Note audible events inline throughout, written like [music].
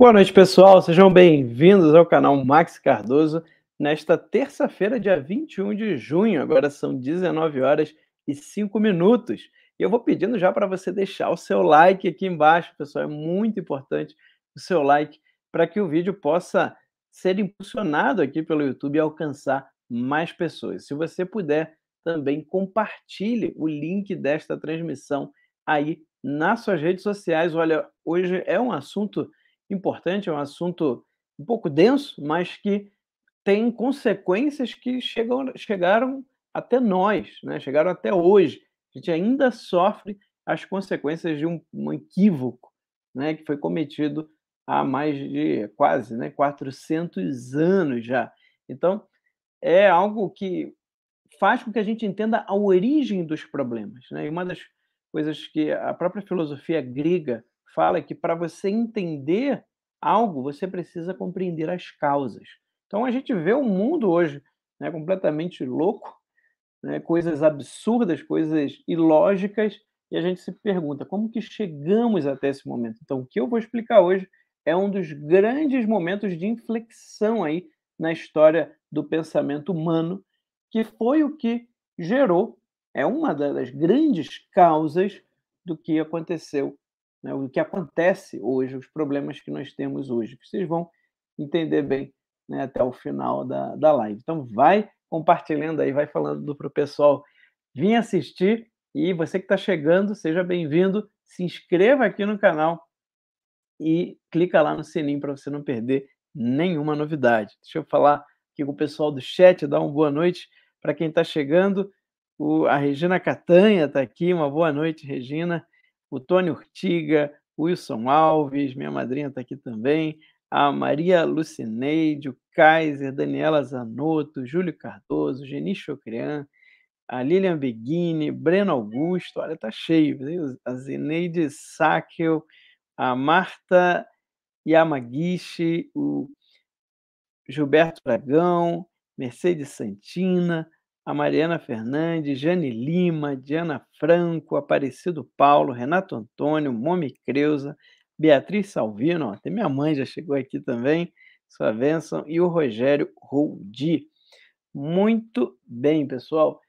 Boa noite, pessoal. Sejam bem-vindos ao canal Max Cardoso. Nesta terça-feira, dia 21 de junho, agora são 19 horas e 5 minutos. E eu vou pedindo já para você deixar o seu like aqui embaixo, pessoal. É muito importante o seu like para que o vídeo possa ser impulsionado aqui pelo YouTube e alcançar mais pessoas. Se você puder, também compartilhe o link desta transmissão aí nas suas redes sociais. Olha, hoje é um assunto importante, é um assunto um pouco denso, mas que tem consequências que chegam, chegaram até nós, né? chegaram até hoje. A gente ainda sofre as consequências de um, um equívoco né? que foi cometido há mais de quase né? 400 anos já. Então, é algo que faz com que a gente entenda a origem dos problemas. Né? E uma das coisas que a própria filosofia grega fala é que para você entender algo, você precisa compreender as causas. Então a gente vê o um mundo hoje né, completamente louco, né, coisas absurdas, coisas ilógicas, e a gente se pergunta como que chegamos até esse momento. Então o que eu vou explicar hoje é um dos grandes momentos de inflexão aí na história do pensamento humano, que foi o que gerou, é uma das grandes causas do que aconteceu né, o que acontece hoje, os problemas que nós temos hoje, que vocês vão entender bem né, até o final da, da live. Então, vai compartilhando aí, vai falando para o pessoal vir assistir. E você que está chegando, seja bem-vindo, se inscreva aqui no canal e clica lá no sininho para você não perder nenhuma novidade. Deixa eu falar aqui com o pessoal do chat, dar uma boa noite para quem está chegando. O, a Regina Catanha está aqui, uma boa noite, Regina o Tony Urtiga, Wilson Alves, minha madrinha está aqui também, a Maria Lucineide, o Kaiser, Daniela Zanotto, Júlio Cardoso, Geni Chocrian, a Lilian Beguini, Breno Augusto, olha, tá cheio, viu? a Zineide Sakel, a Marta Yamaguichi, o Gilberto Dragão, Mercedes Santina, a Mariana Fernandes, Jane Lima, Diana Franco, Aparecido Paulo, Renato Antônio, Momi Creuza, Beatriz Salvino, até minha mãe já chegou aqui também, sua bênção, e o Rogério Roudi. Muito bem, pessoal.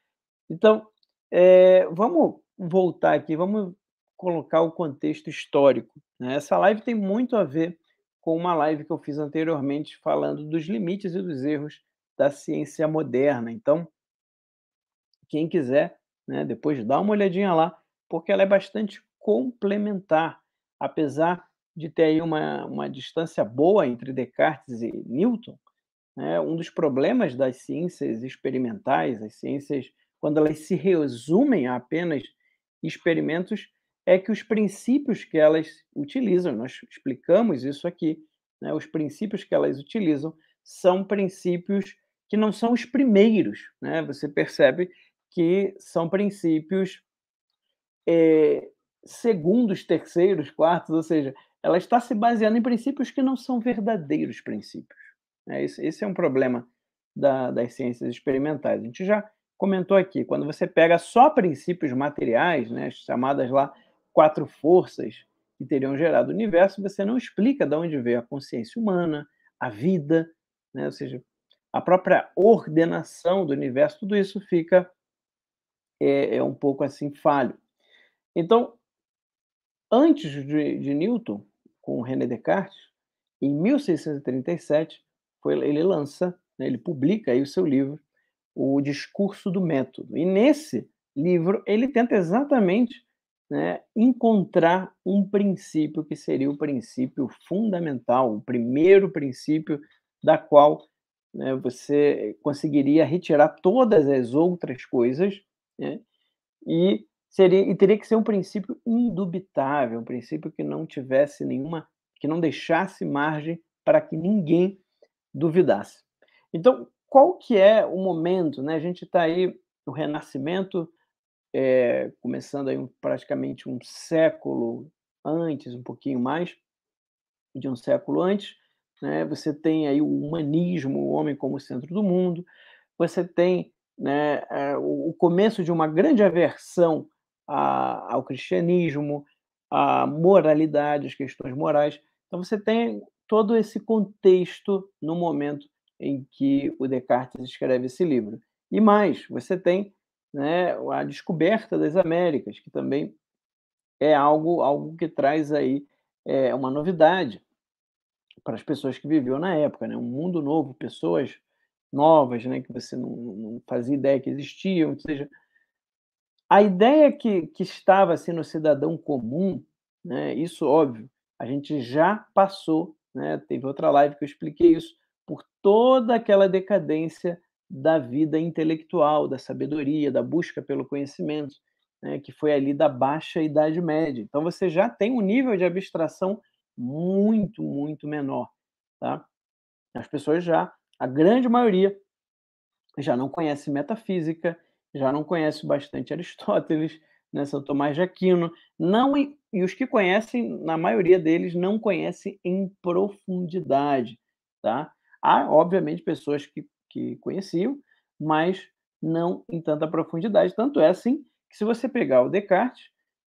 Então, é, vamos voltar aqui, vamos colocar o contexto histórico. Né? Essa live tem muito a ver com uma live que eu fiz anteriormente falando dos limites e dos erros da ciência moderna. Então, quem quiser, né, depois dá uma olhadinha lá, porque ela é bastante complementar, apesar de ter aí uma, uma distância boa entre Descartes e Newton, né, um dos problemas das ciências experimentais, as ciências, quando elas se resumem a apenas experimentos, é que os princípios que elas utilizam, nós explicamos isso aqui, né, os princípios que elas utilizam são princípios que não são os primeiros. Né, você percebe que são princípios é, segundos, terceiros, quartos, ou seja, ela está se baseando em princípios que não são verdadeiros princípios. Né? esse, esse é um problema da, das ciências experimentais. A gente já comentou aqui, quando você pega só princípios materiais, né, chamadas lá quatro forças que teriam gerado o universo, você não explica de onde veio a consciência humana, a vida, né, ou seja, a própria ordenação do universo, tudo isso fica é, é um pouco assim falho. Então, antes de, de Newton, com René Descartes, em 1637, ele lança, né, ele publica aí o seu livro, O Discurso do Método. E nesse livro, ele tenta exatamente né, encontrar um princípio que seria o princípio fundamental, o primeiro princípio da qual né, você conseguiria retirar todas as outras coisas né? e, seria, e teria que ser um princípio indubitável, um princípio que não tivesse nenhuma, que não deixasse margem para que ninguém duvidasse. Então, qual que é o momento? Né? A gente está aí no Renascimento, é, começando aí um, praticamente um século antes, um pouquinho mais de um século antes, né? você tem aí o humanismo, o homem como centro do mundo, você tem né, eh, o começo de uma grande aversão a, ao cristianismo, à moralidade, às questões morais. Então você tem todo esse contexto no momento em que o Descartes escreve esse livro. E mais, você tem né, a descoberta das Américas, que também é algo, algo que traz aí é, uma novidade para as pessoas que viviam na época, né? um mundo novo, pessoas novas, né, que você não, não fazia ideia que existiam, ou seja, a ideia que, que estava assim, no cidadão comum, né, isso óbvio, a gente já passou, né, teve outra live que eu expliquei isso, por toda aquela decadência da vida intelectual, da sabedoria, da busca pelo conhecimento, né, que foi ali da baixa Idade Média. Então você já tem um nível de abstração muito, muito menor. Tá? As pessoas já a grande maioria já não conhece metafísica, já não conhece bastante Aristóteles, né, São Tomás de Aquino, não e os que conhecem, na maioria deles não conhecem em profundidade, tá? Há, obviamente, pessoas que, que conheciam, mas não em tanta profundidade. Tanto é assim que se você pegar o Descartes,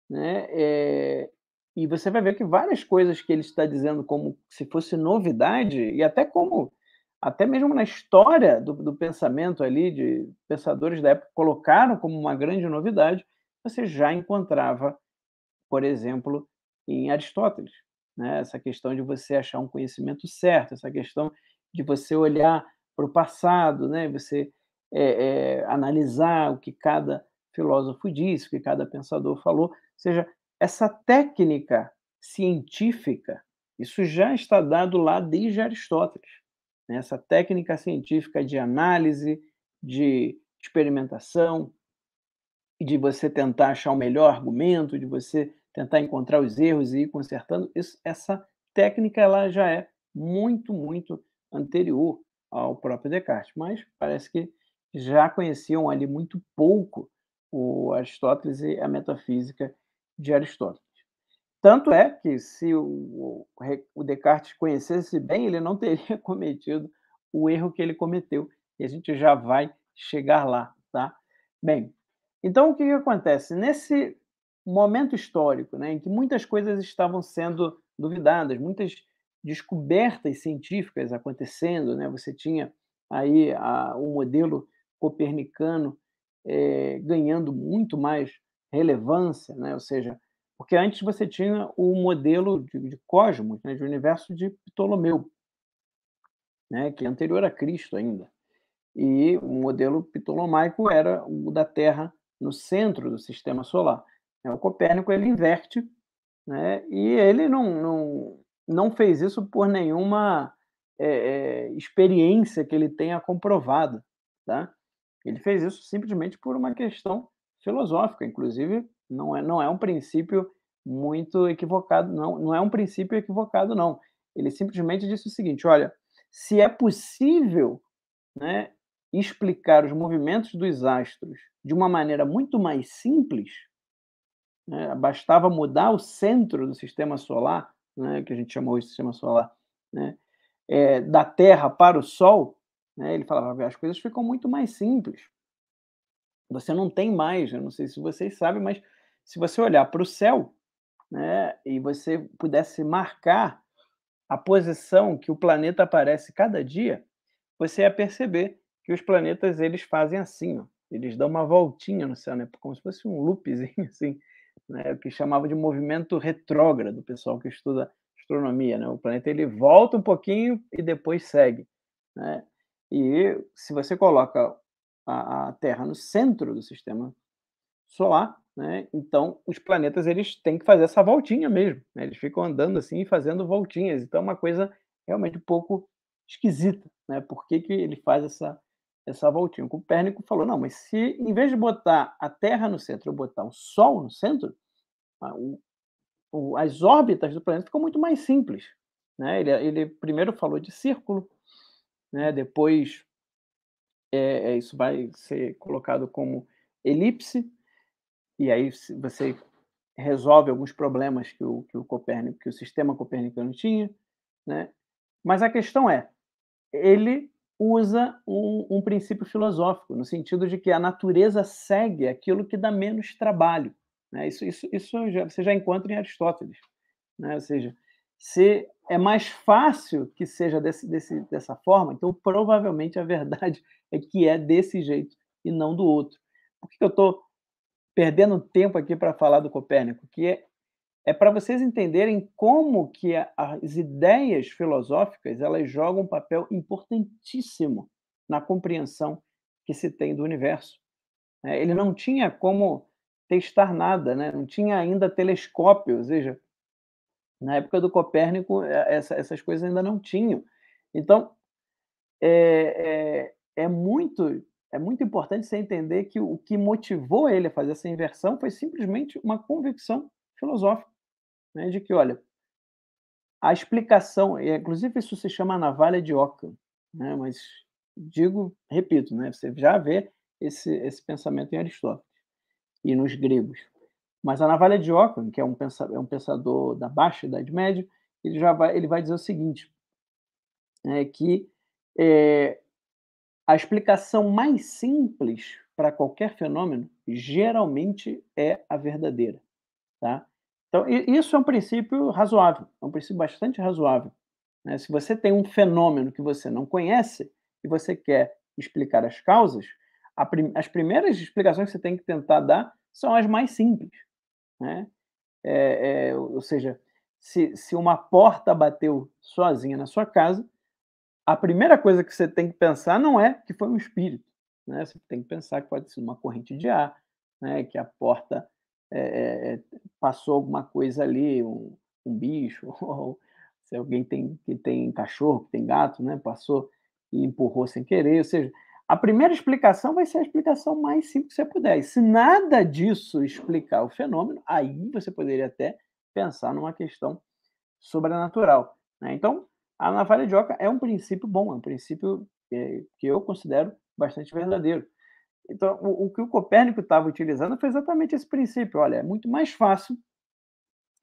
né, é, e você vai ver que várias coisas que ele está dizendo como se fosse novidade e até como até mesmo na história do, do, pensamento ali, de pensadores da época colocaram como uma grande novidade, você já encontrava, por exemplo, em Aristóteles. Né? Essa questão de você achar um conhecimento certo, essa questão de você olhar para o passado, né? você é, é, analisar o que cada filósofo disse, o que cada pensador falou. Ou seja, essa técnica científica, isso já está dado lá desde Aristóteles. Né, essa técnica científica de análise, de experimentação, de você tentar achar o melhor argumento, de você tentar encontrar os erros e ir consertando, isso, essa técnica ela já é muito, muito anterior ao próprio Descartes, mas parece que já conheciam ali muito pouco o Aristóteles e a metafísica de Aristóteles. Tanto é que, se o, o Descartes conhecesse bem, ele não [laughs] teria cometido o erro que ele cometeu. E a gente já vai chegar lá, tá? Bem, então o que, que acontece? Nesse momento histórico, né, em que muitas coisas estavam sendo duvidadas, muitas descobertas científicas acontecendo, né? Você tinha aí a, o modelo copernicano é, ganhando muito mais relevância, né? Ou seja, porque antes você tinha o modelo de, de cosmos, né, de universo de Ptolomeu, né, que é anterior a Cristo ainda. E o modelo ptolomaico era o da Terra no centro do sistema solar. Né, o Copérnico ele inverte, né, e ele não, não, não fez isso por nenhuma é, é, experiência que ele tenha comprovado. Tá? Ele fez isso simplesmente por uma questão filosófica, inclusive não é, não é um princípio muito equivocado, não, não é um princípio equivocado, não. Ele simplesmente disse o seguinte: olha, se é possível né, explicar os movimentos dos astros de uma maneira muito mais simples, né, bastava mudar o centro do sistema solar, né, que a gente chamou de sistema solar, né, é, da Terra para o Sol, né, ele falava as coisas ficam muito mais simples. Você não tem mais, eu não sei se vocês sabem, mas se você olhar para o céu né, e você pudesse marcar a posição que o planeta aparece cada dia, você ia perceber que os planetas eles fazem assim, ó. eles dão uma voltinha no céu, né, como se fosse um loopzinho [laughs] assim, né, que chamava de movimento retrógrado, o pessoal que estuda astronomia, né? O planeta ele volta um pouquinho e depois segue, né? E se você coloca a, a Terra no centro do sistema solar, né? Então, os planetas eles têm que fazer essa voltinha mesmo. Né? Eles ficam andando assim, e fazendo voltinhas. Então, é uma coisa realmente um pouco esquisita. Né? Por que, que ele faz essa, essa voltinha? O Copérnico falou: não, mas se em vez de botar a Terra no centro, eu botar o Sol no centro, o, o, as órbitas do planeta ficam muito mais simples. Né? Ele, ele primeiro falou de círculo, né? depois é, é isso vai ser colocado como elipse, e aí você resolve alguns problemas que o, que o Copérnico, que o sistema copernicano tinha, né? Mas a questão é, ele usa um, um princípio filosófico no sentido de que a natureza segue aquilo que dá menos trabalho. Né? Isso, isso, isso já, você já encontra em Aristóteles, né? Ou seja, se é mais fácil que seja desse, desse, dessa forma, então provavelmente a verdade [laughs] é que é desse jeito e não do outro. Por que, que eu estou perdendo tempo aqui para falar do Copérnico, que é, é para vocês entenderem como que a, as ideias filosóficas elas jogam um papel importantíssimo na compreensão que se tem do universo. É, ele não tinha como testar nada, né? não tinha ainda telescópio, ou seja, na época do Copérnico é, é, essa, essas coisas ainda não tinham. Então, é, é, é muito é muito importante você entender que o que motivou ele a fazer essa inversão foi simplesmente uma convicção filosófica, né, de que, olha, a explicação, inclusive isso se chama navalha de Ockham, né, mas digo, repito, né, você já vê esse, esse pensamento em Aristóteles e nos gregos. Mas a navalha de Ockham, que é um, pensador, é um pensador da Baixa Idade Média, ele, já vai, ele vai dizer o seguinte, é que é, a explicação mais simples para qualquer fenômeno geralmente é a verdadeira, tá? Então, isso é um princípio razoável, é um princípio bastante razoável. Né? Se você tem um fenômeno que você não conhece e você quer explicar as causas, prim as primeiras explicações que você tem que tentar dar são as mais simples. Né? É, é, ou seja, se, se uma porta bateu sozinha na sua casa, a primeira coisa que você tem que pensar não é que foi um espírito. Né? Você tem que pensar que pode ser uma corrente de ar, né? que a porta é, passou alguma coisa ali, um, um bicho, [laughs] ou se alguém tem, que tem cachorro, que tem gato, né? passou e empurrou sem querer. Ou seja, a primeira explicação vai ser a explicação mais simples que você puder. E se nada disso explicar o fenômeno, aí você poderia até pensar numa questão sobrenatural. Né? Então, a navalha de Oca é um princípio bom, é um princípio eh, que eu considero bastante verdadeiro. Então, o, o que o Copérnico estava utilizando foi exatamente esse princípio. Olha, é muito mais fácil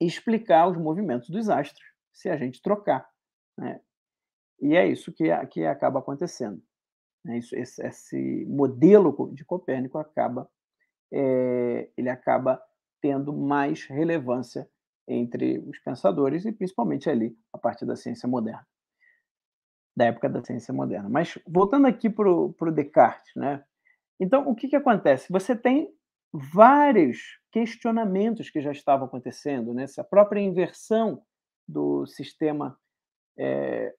explicar os movimentos dos astros se a gente trocar. Né? E é isso que, que acaba acontecendo. Né? Isso, esse, esse, modelo de Copérnico acaba, é, ele acaba tendo mais relevância entre os pensadores e principalmente ali a partir da ciência moderna, da época da ciência moderna. Mas voltando aqui para o Descartes, né? Então, o que, que acontece? Você tem vários questionamentos que já estavam acontecendo, né? a própria inversão do sistema é,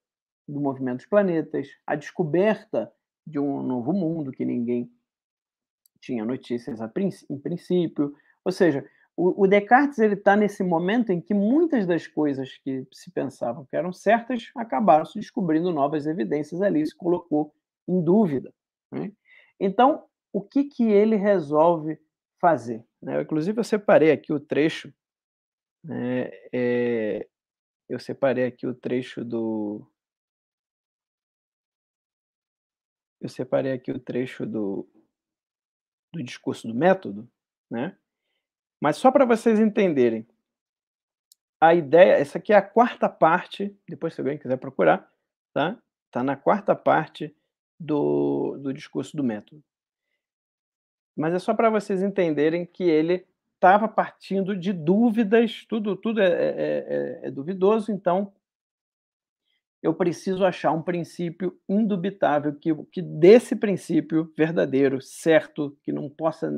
do movimento dos planetas, a descoberta de um novo mundo que ninguém tinha notícias princ em princípio. Ou seja, o, Descartes ele está nesse momento em que muitas das coisas que se pensavam que eram certas acabaram se descobrindo novas evidências ali, se colocou em dúvida. Né? Então, o que, que ele resolve fazer? Né? Eu, inclusive, eu separei aqui o trecho, né? é, eu separei aqui o trecho do, eu separei aqui o trecho do, do discurso do método, né? Mas só para vocês entenderem, a ideia, essa aqui é a quarta parte, depois se alguém quiser procurar, tá? Tá na quarta parte do, do discurso do método. Mas é só para vocês entenderem que ele estava partindo de dúvidas, tudo, tudo é, é, é, é, é duvidoso, então eu preciso achar um princípio indubitável que, que desse princípio verdadeiro, certo, que não possa,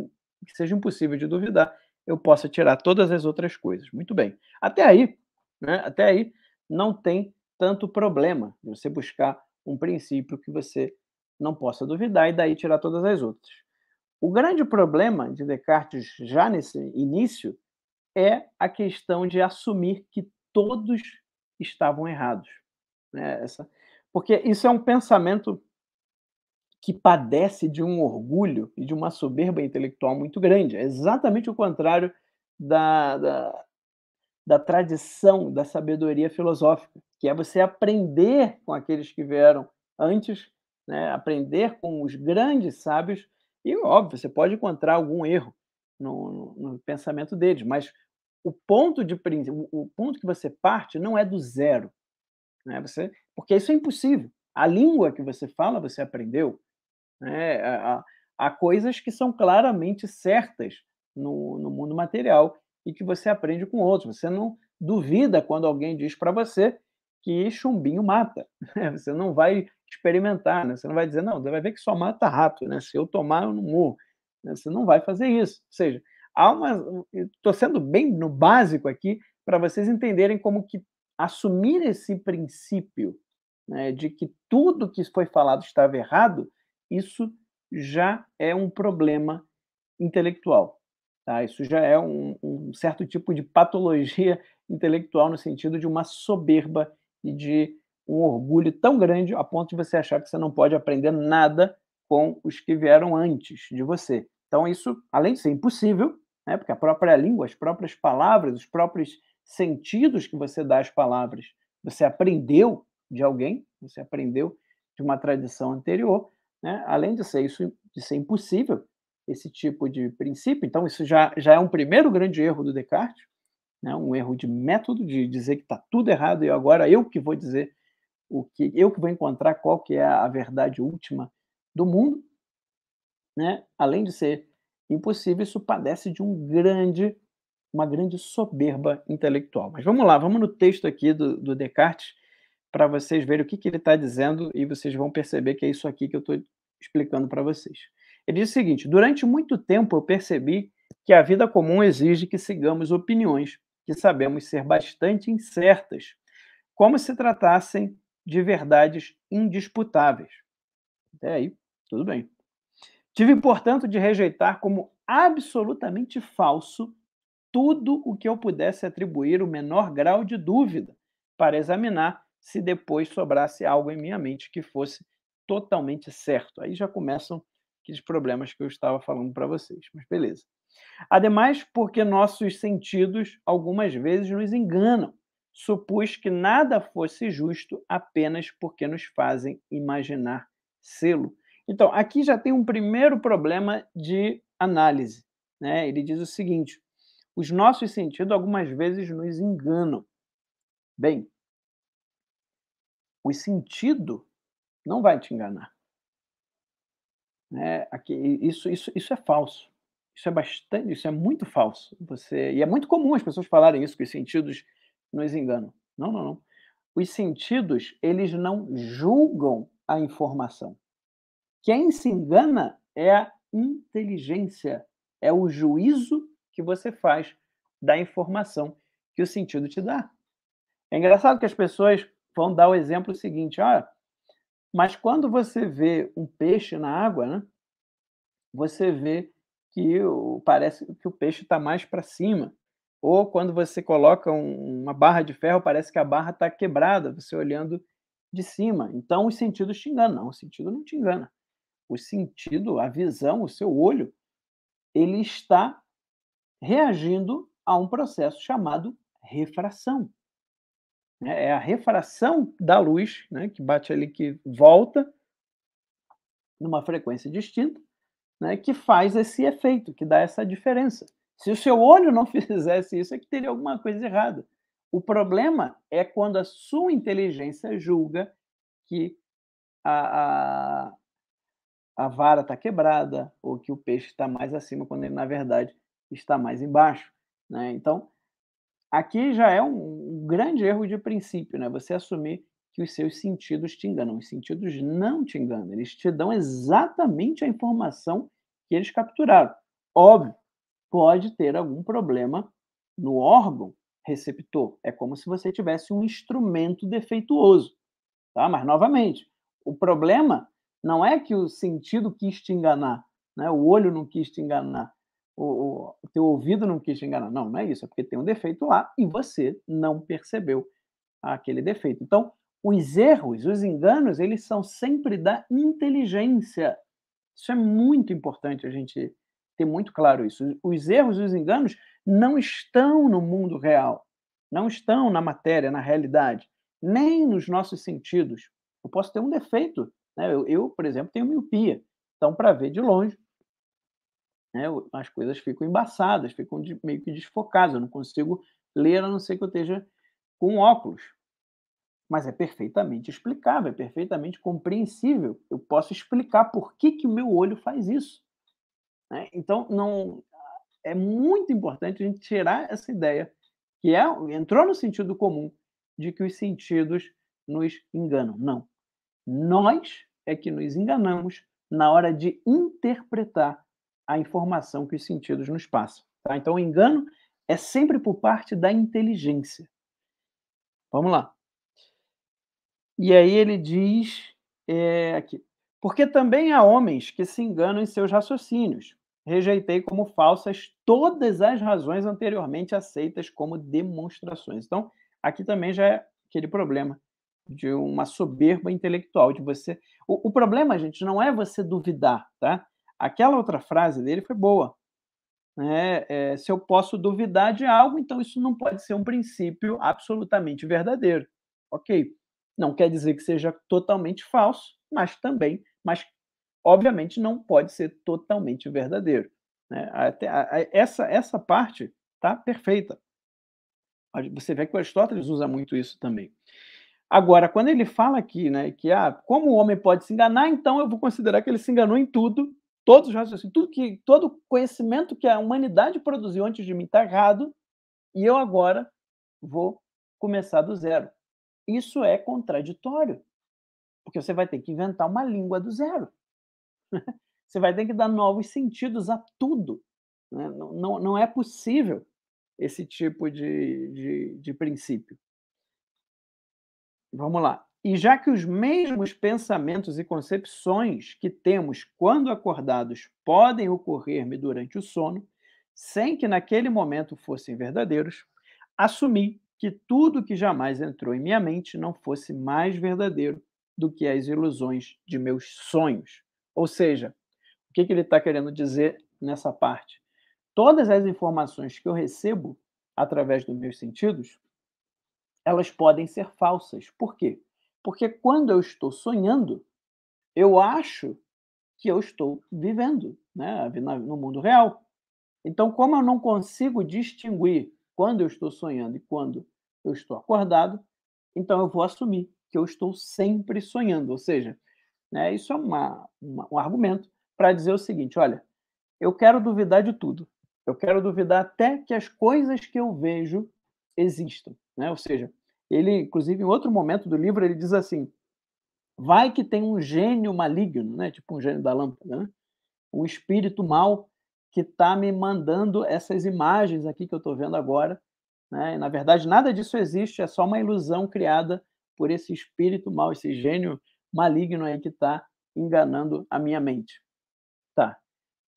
que seja impossível de duvidar, eu possa tirar todas as outras coisas. Muito bem. Até aí, né? até aí não tem tanto problema você buscar um princípio que você não possa duvidar e daí tirar todas as outras. O grande problema de Descartes já nesse início é a questão de assumir que todos estavam errados. Né? Essa, porque isso é um pensamento que padece de um orgulho e de uma soberba intelectual muito grande. É exatamente o contrário da, da, da tradição da sabedoria filosófica, que é você aprender com aqueles que vieram antes, né? aprender com os grandes sábios, e óbvio, você pode encontrar algum erro no, no, no pensamento deles, mas o ponto de o ponto que você parte não é do zero, né? Você, porque isso é impossível. A língua que você fala, você aprendeu. Né? Há, há, coisas que são claramente certas no, no mundo material e que você aprende com outros. Você não duvida quando alguém diz para você que chumbinho mata. [laughs] Né? Você não vai experimentar, né? você não vai dizer, não, você vai ver que só mata rato, né? se eu tomar, eu não morro. Né, você não vai fazer isso. Ou seja, há uma. Estou sendo bem no básico aqui para vocês entenderem como que assumir esse princípio né, de que tudo que foi falado estava errado isso já é um problema intelectual. Tá? Isso já é um, um certo tipo de patologia intelectual no sentido de uma soberba e de um orgulho tão grande a ponto de você achar que você não pode aprender nada com os que vieram antes de você. Então, isso, além de ser impossível, né, porque a própria língua, as próprias palavras, os próprios sentidos que você dá às palavras, você aprendeu de alguém, você aprendeu de uma tradição anterior, né? Além de ser isso de ser impossível esse tipo de princípio, então isso já, já é um primeiro grande erro do Descartes, né? um erro de método de dizer que está tudo errado e agora eu que vou dizer o que eu que vou encontrar qual que é a verdade última do mundo, né? Além de ser impossível, isso padece de um grande uma grande soberba intelectual. Mas vamos lá, vamos no texto aqui do, do Descartes para vocês verem o que, que ele está dizendo e vocês vão perceber que é isso aqui que eu estou explicando para vocês. Ele diz o seguinte: durante muito tempo eu percebi que a vida comum exige que sigamos opiniões que sabemos ser bastante incertas, como se tratassem de verdades indisputáveis. Até aí, tudo bem. Tive, portanto, de rejeitar como absolutamente falso tudo o que eu pudesse atribuir o menor grau de dúvida para examinar se depois sobrasse algo em minha mente que fosse totalmente certo. Aí já começam aqueles problemas que eu estava falando para vocês, mas beleza. Ademais, porque nossos sentidos algumas vezes nos enganam. Supus que nada fosse justo apenas porque nos fazem imaginar selo. Então, aqui já tem um primeiro problema de análise. Né? Ele diz o seguinte: os nossos sentidos algumas vezes nos enganam. Bem, o sentido não vai te enganar. É, aqui, isso, isso, isso é falso. Isso é bastante, isso é muito falso. Você e é muito comum as pessoas falarem isso que os sentidos nos enganam. Não, não, não. Os sentidos eles não julgam a informação. Quem se engana é a inteligência, é o juízo que você faz da informação que o sentido te dá. É engraçado que as pessoas vão dar o exemplo seguinte: ah, mas quando você vê um peixe na água, né, você vê que o, parece que o peixe está mais para cima. Ou quando você coloca um, uma barra de ferro, parece que a barra está quebrada, você olhando de cima. Então, os sentidos te enganam. Não, o sentido não te engana. O sentido, a visão, o seu olho, ele está reagindo a um processo chamado refração. Né? É a refração da luz, né? que bate ali, que volta numa frequência distinta, né? que faz esse efeito, que dá essa diferença. Se o seu olho não [laughs] fizesse isso, é que teria alguma coisa errada. O problema é quando a sua inteligência julga que a, a, a vara está quebrada ou que o peixe está mais acima, quando ele, na verdade, está mais embaixo. Né? Então, Aqui já é um, um grande erro de princípio, né? Você assumir que os seus sentidos te enganam. Os sentidos não te enganam, eles te dão exatamente a informação que eles capturaram. Óbvio, pode ter algum problema no órgão receptor. É como se você tivesse um instrumento defeituoso. Tá? Mas, novamente, o problema não é que o sentido quis te enganar, né? o olho não quis te enganar o, o teu ouvido não quis te enganar. Não, não é isso, é porque tem um defeito lá e você não percebeu aquele defeito. Então, os erros, os enganos, eles são sempre da inteligência. Isso é muito importante a gente ter muito claro isso. Os erros e os enganos não estão no mundo real, não estão na matéria, na realidade, nem nos nossos sentidos. Eu posso ter um defeito. Né? Eu, eu por exemplo, tenho miopia. Então, para ver de longe, né, as coisas ficam embaçadas, ficam de, meio que desfocadas. Eu não consigo ler a não ser que eu esteja com óculos. Mas é perfeitamente explicável, é perfeitamente compreensível. Eu posso explicar por que, que o meu olho faz isso. Né? Então, não é muito importante a gente tirar essa ideia, que é, entrou no sentido comum, de que os sentidos nos enganam. Não. Nós é que nos enganamos na hora de interpretar a informação que os sentidos nos passam. Tá? Então, o engano é sempre por parte da inteligência. Vamos lá. E aí ele diz é, aqui. Porque também há homens que se enganam em seus raciocínios. Rejeitei como falsas todas as razões anteriormente aceitas como demonstrações. Então, aqui também já é aquele problema de uma soberba intelectual, de você. O, o problema, gente, não é você duvidar, tá? Aquela outra frase dele foi boa. Né? É, se eu posso duvidar de algo, então isso não pode ser um princípio absolutamente verdadeiro. Ok. Não quer dizer que seja totalmente falso, mas também, mas obviamente não pode ser totalmente verdadeiro. Né? Até, a, a, essa, essa parte tá perfeita. Você vê que o Aristóteles usa muito isso também. Agora, quando ele fala aqui, né, que ah, como o homem pode se enganar, então eu vou considerar que ele se enganou em tudo, todos os raciocínios, tudo que, todo conhecimento que a humanidade produziu antes de mim está errado, e eu agora vou começar do zero. Isso é contraditório, porque você vai ter que inventar uma língua do zero. [laughs] Você vai ter que dar novos sentidos a tudo. Né? Não, não, não é possível esse tipo de, de, de princípio. Vamos lá. E já que os mesmos pensamentos e concepções que temos quando acordados podem ocorrer-me durante o sono, sem que naquele momento fossem verdadeiros, assumi que tudo que jamais entrou em minha mente não fosse mais verdadeiro do que as ilusões de meus sonhos. Ou seja, o que, ele está querendo dizer nessa parte? Todas as informações que eu recebo através dos meus sentidos, elas podem ser falsas. Por quê? Porque quando eu estou sonhando, eu acho que eu estou vivendo né, no mundo real. Então, como eu não consigo distinguir quando eu estou sonhando e quando eu estou acordado, então eu vou assumir que eu estou sempre sonhando. Ou seja, né, isso é uma, uma, um argumento para dizer o seguinte: olha, eu quero duvidar de tudo. Eu quero duvidar até que as coisas que eu vejo existam. Né? Ou seja, ele, inclusive, em outro momento do livro, ele diz assim: vai que tem um gênio maligno, né? tipo um gênio da lâmpada, né? um espírito mal que está me mandando essas imagens aqui que eu estou vendo agora. Né? E, na verdade, nada disso existe, é só uma ilusão criada por esse espírito mal, esse gênio maligno aí que está enganando a minha mente. Tá.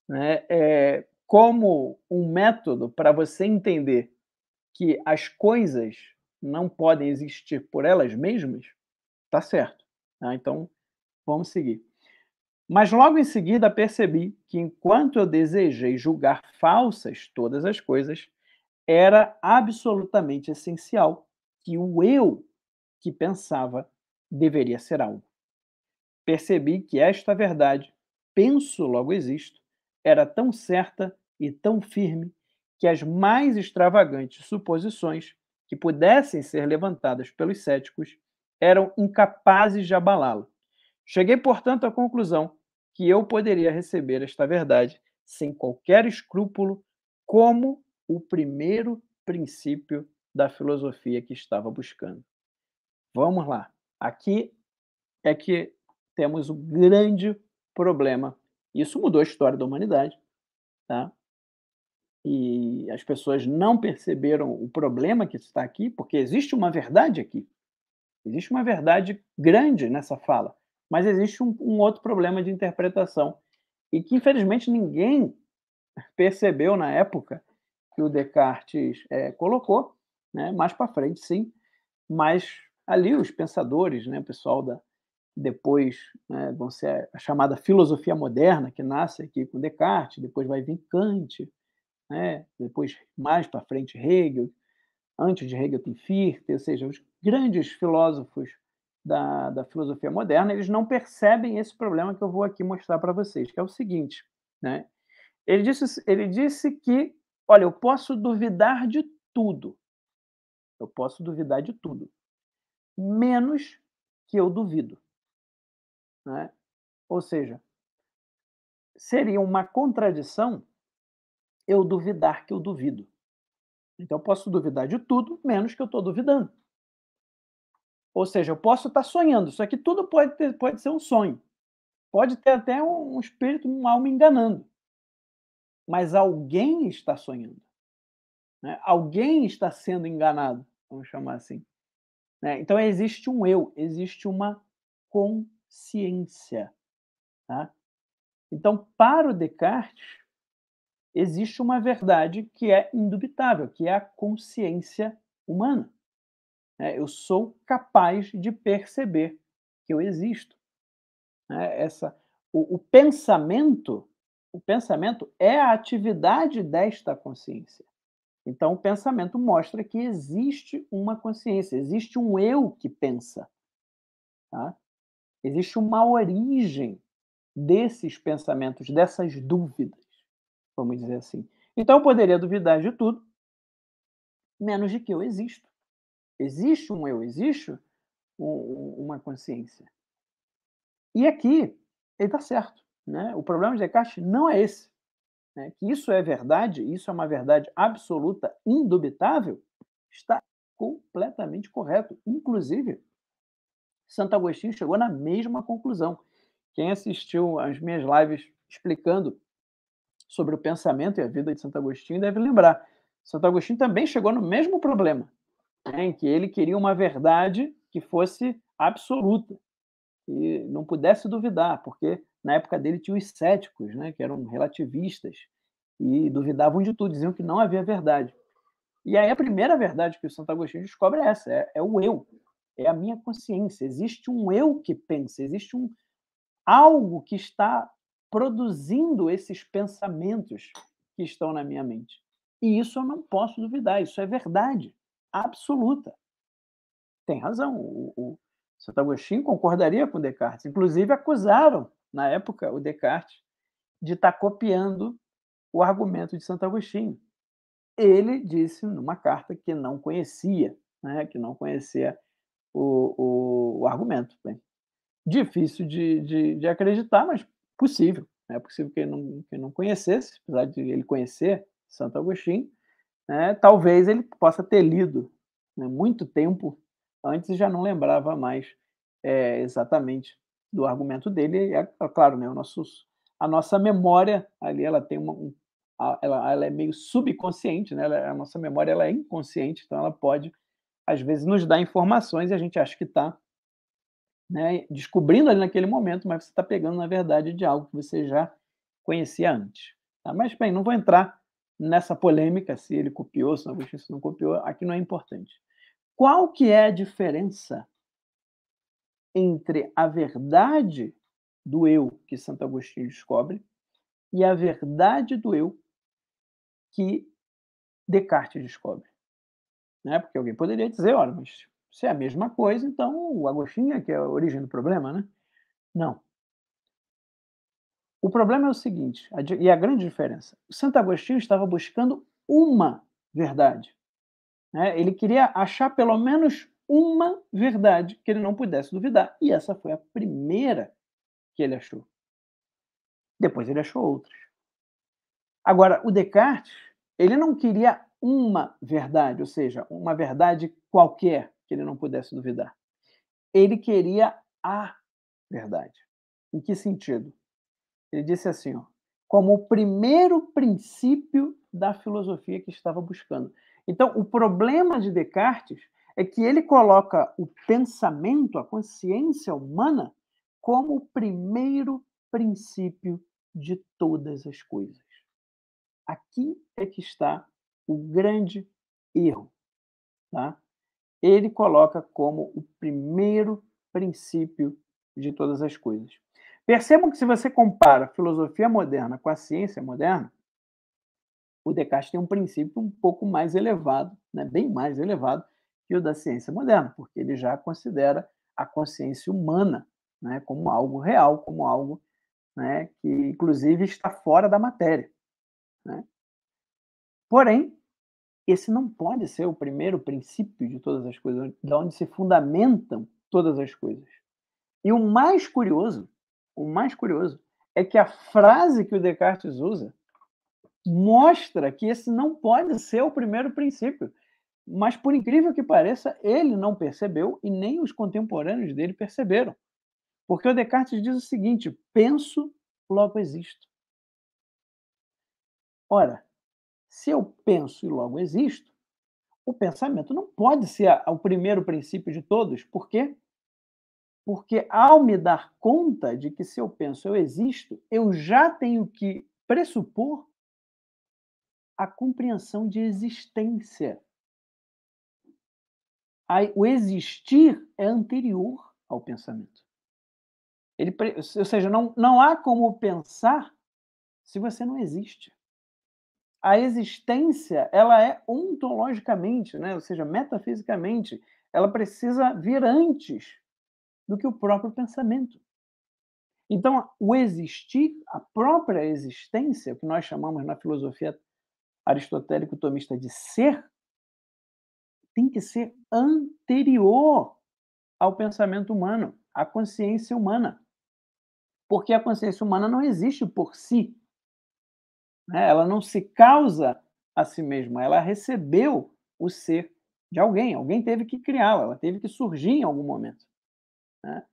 Né? É, como um método para você entender que as coisas não podem existir por elas mesmas, tá certo. Né? Então, vamos seguir. Mas logo em seguida percebi que enquanto eu desejei julgar falsas todas as coisas, era absolutamente essencial que o eu que pensava deveria ser algo. Percebi que esta verdade, penso logo existo, era tão certa e tão firme que as mais extravagantes suposições que pudessem ser levantadas pelos céticos eram incapazes de abalá-lo. Cheguei, portanto, à conclusão que eu poderia receber esta verdade sem qualquer escrúpulo, como o primeiro princípio da filosofia que estava buscando. Vamos lá. Aqui é que temos o um grande problema. Isso mudou a história da humanidade, tá? e as pessoas não perceberam o problema que está aqui, porque existe uma verdade aqui. Existe uma verdade grande nessa fala, mas existe um, um outro problema de interpretação e que infelizmente ninguém percebeu na época que o Descartes é, colocou, né? mais para frente, sim, mas ali os pensadores, né, o pessoal da depois né, vão ser a chamada filosofia moderna que nasce aqui com Descartes, depois vai vir Kant, né? depois mais para frente Hegel, antes de Hegel tem Fichte, ou seja, os grandes filósofos da, da filosofia moderna, eles não percebem esse problema que eu vou aqui mostrar para vocês, que é o seguinte, né? Ele disse, ele disse que, olha, eu posso duvidar de tudo. Eu posso duvidar de tudo. Menos que eu duvido. Né? Ou seja, seria uma contradição eu duvidar que eu duvido. Então eu posso duvidar de tudo, menos que eu estou duvidando. Ou seja, eu posso estar tá sonhando, só que tudo pode, ter, pode ser um sonho. Pode ter até um, um espírito, uma alma enganando. Mas alguém está sonhando. Né? Alguém está sendo enganado, vamos chamar assim. Né? Então existe um eu, existe uma consciência. Tá? Então, para o Descartes, existe uma verdade que é indubitável, que é a consciência humana. Né? Eu sou capaz de perceber que eu existo. Né? Essa, o, o pensamento, o pensamento é a atividade desta consciência. Então, o pensamento mostra que existe uma consciência, existe um eu que pensa. Tá? Existe uma origem desses pensamentos, dessas dúvidas vamos dizer assim. Então eu poderia duvidar de tudo, menos de que eu existo. Existe um eu, existe uma consciência. E aqui ele está certo. Né? O problema de Descartes não é esse. Né? Que isso é verdade, isso é uma verdade absoluta, indubitável, está completamente correto. Inclusive, Santo Agostinho chegou na mesma conclusão. Quem assistiu às minhas lives explicando sobre o pensamento e a vida de Santo Agostinho deve lembrar. Santo Agostinho também chegou no mesmo problema, né, em que ele queria uma verdade que fosse absoluta, e não pudesse duvidar, porque na época dele tinha os céticos, né, que eram relativistas, e duvidavam de tudo, diziam que não havia verdade. E aí a primeira verdade que o Santo Agostinho descobre é essa: é, é o eu, é a minha consciência. Existe um eu que pensa, existe um algo que está produzindo esses pensamentos que estão na minha mente. E isso eu não posso duvidar, isso é verdade absoluta. Tem razão. O, o Santo Agostinho concordaria com Descartes. Inclusive, acusaram, na época, o Descartes de estar tá copiando o argumento de Santo Agostinho. Ele disse numa carta que não conhecia, né, que não conhecia o, o, o argumento. Bem, difícil de, de, de acreditar, mas possível. Né, é possível que ele, não, que ele não conhecesse, apesar de ele conhecer Santo Agostinho, né? talvez ele possa ter lido né? muito tempo antes e já não lembrava mais é, exatamente do argumento dele. É, é claro, né? o nosso, a nossa memória ali ela tem uma, um, ela, ela, é meio subconsciente, né? Ela, é, a nossa memória ela é inconsciente, então ela pode, às vezes, nos dar informações e a gente acha que está né, descobrindo ali naquele momento, mas você está pegando, na verdade, de algo que você já conhecia antes. Tá? Mas, bem, não vou entrar nessa polêmica se ele copiou, se não, se não copiou, aqui não é importante. Qual que é a diferença entre a verdade do eu que Santo Agostinho descobre e a verdade do eu que Descartes descobre? Né? Porque alguém poderia dizer, olha, mas se é a mesma coisa, então o Agostinho é que é a origem do problema, né? Não. O problema é o seguinte, e a grande diferença: Santo Agostinho estava buscando uma verdade. Né? Ele queria achar pelo menos uma verdade que ele não pudesse duvidar, e essa foi a primeira que ele achou. Depois ele achou outras. Agora, o Descartes, ele não queria uma verdade, ou seja, uma verdade qualquer que ele não pudesse duvidar. Ele queria a verdade. Em que sentido? Ele disse assim, ó, como o primeiro princípio da filosofia que estava buscando. Então, o problema de Descartes é que ele coloca o pensamento, a consciência humana, como o primeiro princípio de todas as coisas. Aqui é que está o grande erro. Tá? ele coloca como o primeiro princípio de todas as coisas. Percebam que se você compara a filosofia moderna com a ciência moderna, o Descartes tem um princípio um pouco mais elevado, né? bem mais elevado que o da ciência moderna, porque ele já considera a consciência humana né? como algo real, como algo né? que, inclusive, está fora da matéria. Né. Porém, esse não pode ser o primeiro princípio de todas as coisas, da onde se fundamentam todas as coisas. E o mais curioso, o mais curioso é que a frase que o Descartes usa mostra que esse não pode ser o primeiro princípio. Mas por incrível que pareça, ele não percebeu e nem os contemporâneos dele perceberam. Porque o Descartes diz o seguinte: penso, logo existo. Ora, se eu penso e logo existo, o pensamento não pode ser o primeiro princípio de todos. Por quê? Porque ao me dar conta de que se eu penso eu existo, eu já tenho que pressupor a compreensão de existência. O existir é anterior ao pensamento. Ele, ou seja, não, não há como pensar se você não existe a existência ela é ontologicamente, né? ou seja, metafisicamente, ela precisa vir antes do que o próprio pensamento. Então, o existir, a própria existência, que nós chamamos na filosofia aristotélico-tomista de ser, tem que ser anterior ao pensamento humano, à consciência humana. Porque a consciência humana não existe por si. Né? Ela não se causa a si mesma, ela recebeu o ser de alguém, alguém teve que criá-la, ela teve que surgir em algum momento. Né?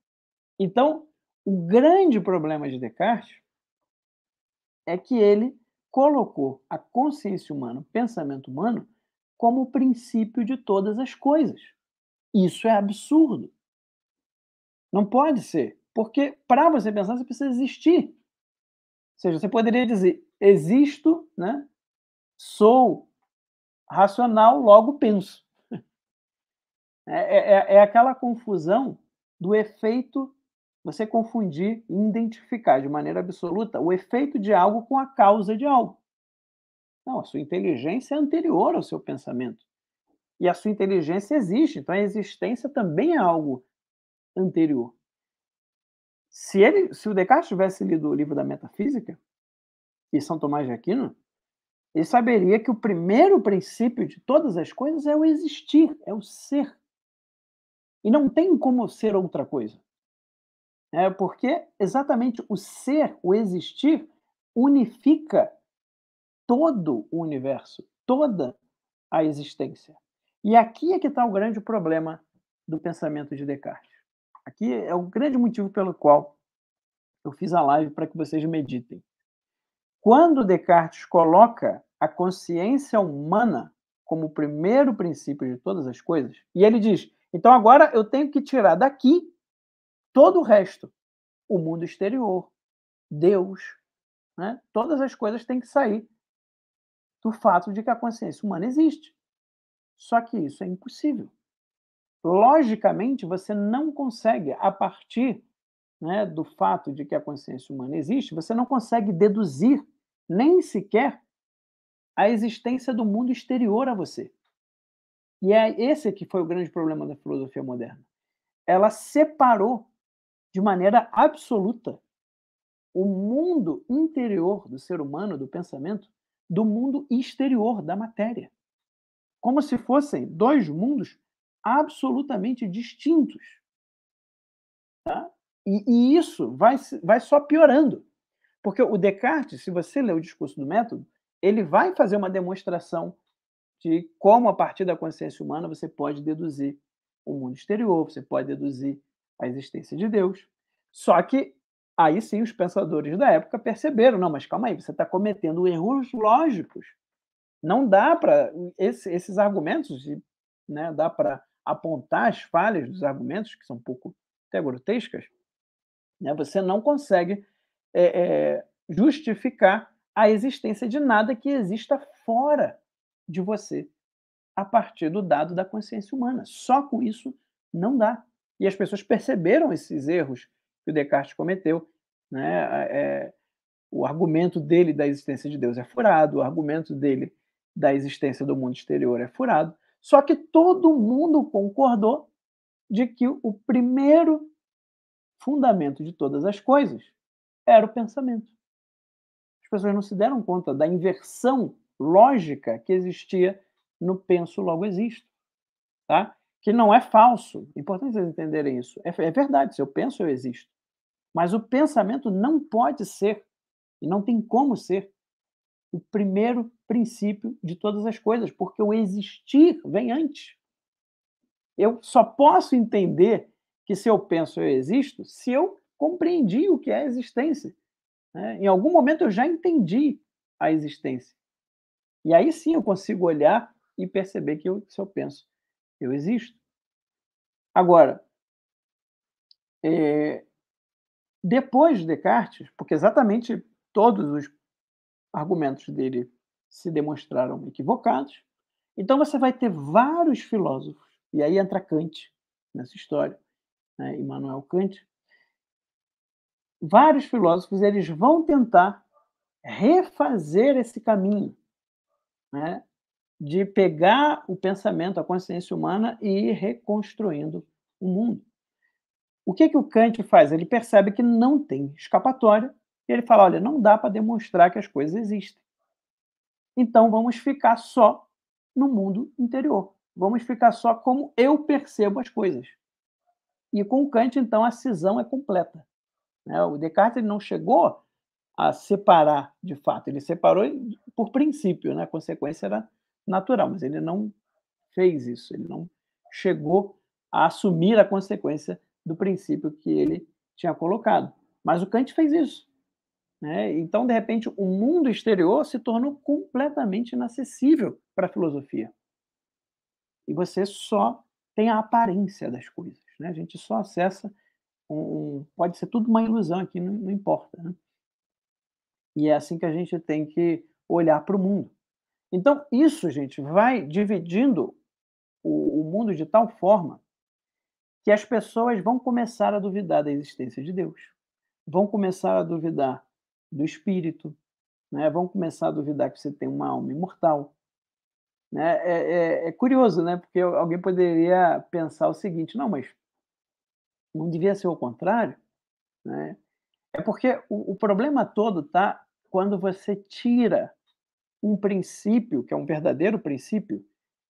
Então, o grande problema de Descartes é que ele colocou a consciência humana, o pensamento humano, como o princípio de todas as coisas. Isso é absurdo. Não pode ser, porque para você pensar, você precisa existir. Ou seja, você poderia dizer: existo, né? sou racional, logo penso. É, é, é, é aquela confusão do efeito, você confundir identificar de maneira absoluta o efeito de algo com a causa de algo. Não, a sua inteligência é anterior ao seu pensamento. E a sua inteligência existe, então a existência também é algo anterior. Se, ele, se o Descartes tivesse lido o livro da Metafísica, e São Tomás de Aquino, ele saberia que o primeiro princípio de todas as coisas é o existir, é o ser. E não tem como ser outra coisa. É porque exatamente o ser, o existir, unifica todo o universo, toda a existência. E aqui é que está o grande problema do pensamento de Descartes. Aqui é o grande motivo pelo qual eu fiz a live para que vocês meditem. Quando Descartes coloca a consciência humana como o primeiro princípio de todas as coisas, e ele diz: então agora eu tenho que tirar daqui todo o resto, o mundo exterior, Deus, né? todas as coisas têm que sair do fato de que a consciência humana existe. Só que isso é impossível. Logicamente, você não consegue, a partir né, do fato de que a consciência humana existe, você não consegue deduzir nem sequer a existência do mundo exterior a você. E é esse que foi o grande problema da filosofia moderna. Ela separou de maneira absoluta o mundo interior do ser humano, do pensamento, do mundo exterior, da matéria. Como se fossem dois mundos absolutamente distintos. Tá? E, e isso vai, vai só piorando. Porque o Descartes, se você ler o discurso do método, ele vai fazer uma demonstração de como, a partir da consciência humana, você pode deduzir o mundo exterior, você pode deduzir a existência de Deus. Só que aí sim os pensadores da época perceberam: não, mas calma aí, você está cometendo erros lógicos. Não dá para. Esse, esses argumentos, né, dá para apontar as falhas dos argumentos, que são um pouco até grotescas, né? Você não consegue é, é, justificar a existência de nada que exista fora de você a partir do dado da consciência humana. Só com isso não dá. E as pessoas perceberam esses erros que o Descartes cometeu. Né? É, o argumento dele da existência de Deus é furado, o argumento dele da existência do mundo exterior é furado. Só que todo mundo concordou de que o primeiro fundamento de todas as coisas era o pensamento. As pessoas não se deram conta da inversão lógica que existia no penso logo existo, tá? Que não é falso. É importante vocês entenderem isso. É, é verdade. Se eu penso, eu existo. Mas o pensamento não pode ser e não tem como ser o primeiro princípio de todas as coisas, porque o existir vem antes. Eu só posso entender que se eu penso eu existo, se eu compreendi o que é a existência. Né? Em algum momento eu já entendi a existência. E aí sim eu consigo olhar e perceber que eu, se eu penso, eu existo. Agora, é, depois de Descartes, porque exatamente todos os argumentos dele se demonstraram equivocados, então você vai ter vários filósofos, e aí entra Kant nessa história, né, Immanuel Kant, vários filósofos eles vão tentar refazer esse caminho né, de pegar o pensamento, a consciência humana e ir reconstruindo o mundo. O que, que o Kant faz? Ele percebe que não tem escapatória e ele fala: olha, não dá para demonstrar que as coisas existem. Então vamos ficar só no mundo interior. Vamos ficar só como eu percebo as coisas. E com Kant, então, a cisão é completa. Né? O Descartes ele não chegou a separar de fato, ele separou por princípio, né? a consequência era natural, mas ele não fez isso, ele não chegou a assumir a consequência do princípio que ele tinha colocado. Mas o Kant fez isso. Né? Então, de repente, o mundo exterior se tornou completamente inacessível para a filosofia. E você só tem a aparência das coisas. Né? A gente só acessa um, pode ser tudo uma ilusão aqui, não, não importa. Né? E é assim que a gente tem que olhar para o mundo. Então, isso, gente, vai dividindo o, o mundo de tal forma que as pessoas vão começar a duvidar da existência de Deus, vão começar a duvidar do espírito, né? vão começar a duvidar que você tem uma alma imortal. Né? É, é, é curioso, né? porque alguém poderia pensar o seguinte: não, mas não devia ser o contrário, né? é porque o, o problema todo está quando você tira um princípio, que é um verdadeiro princípio,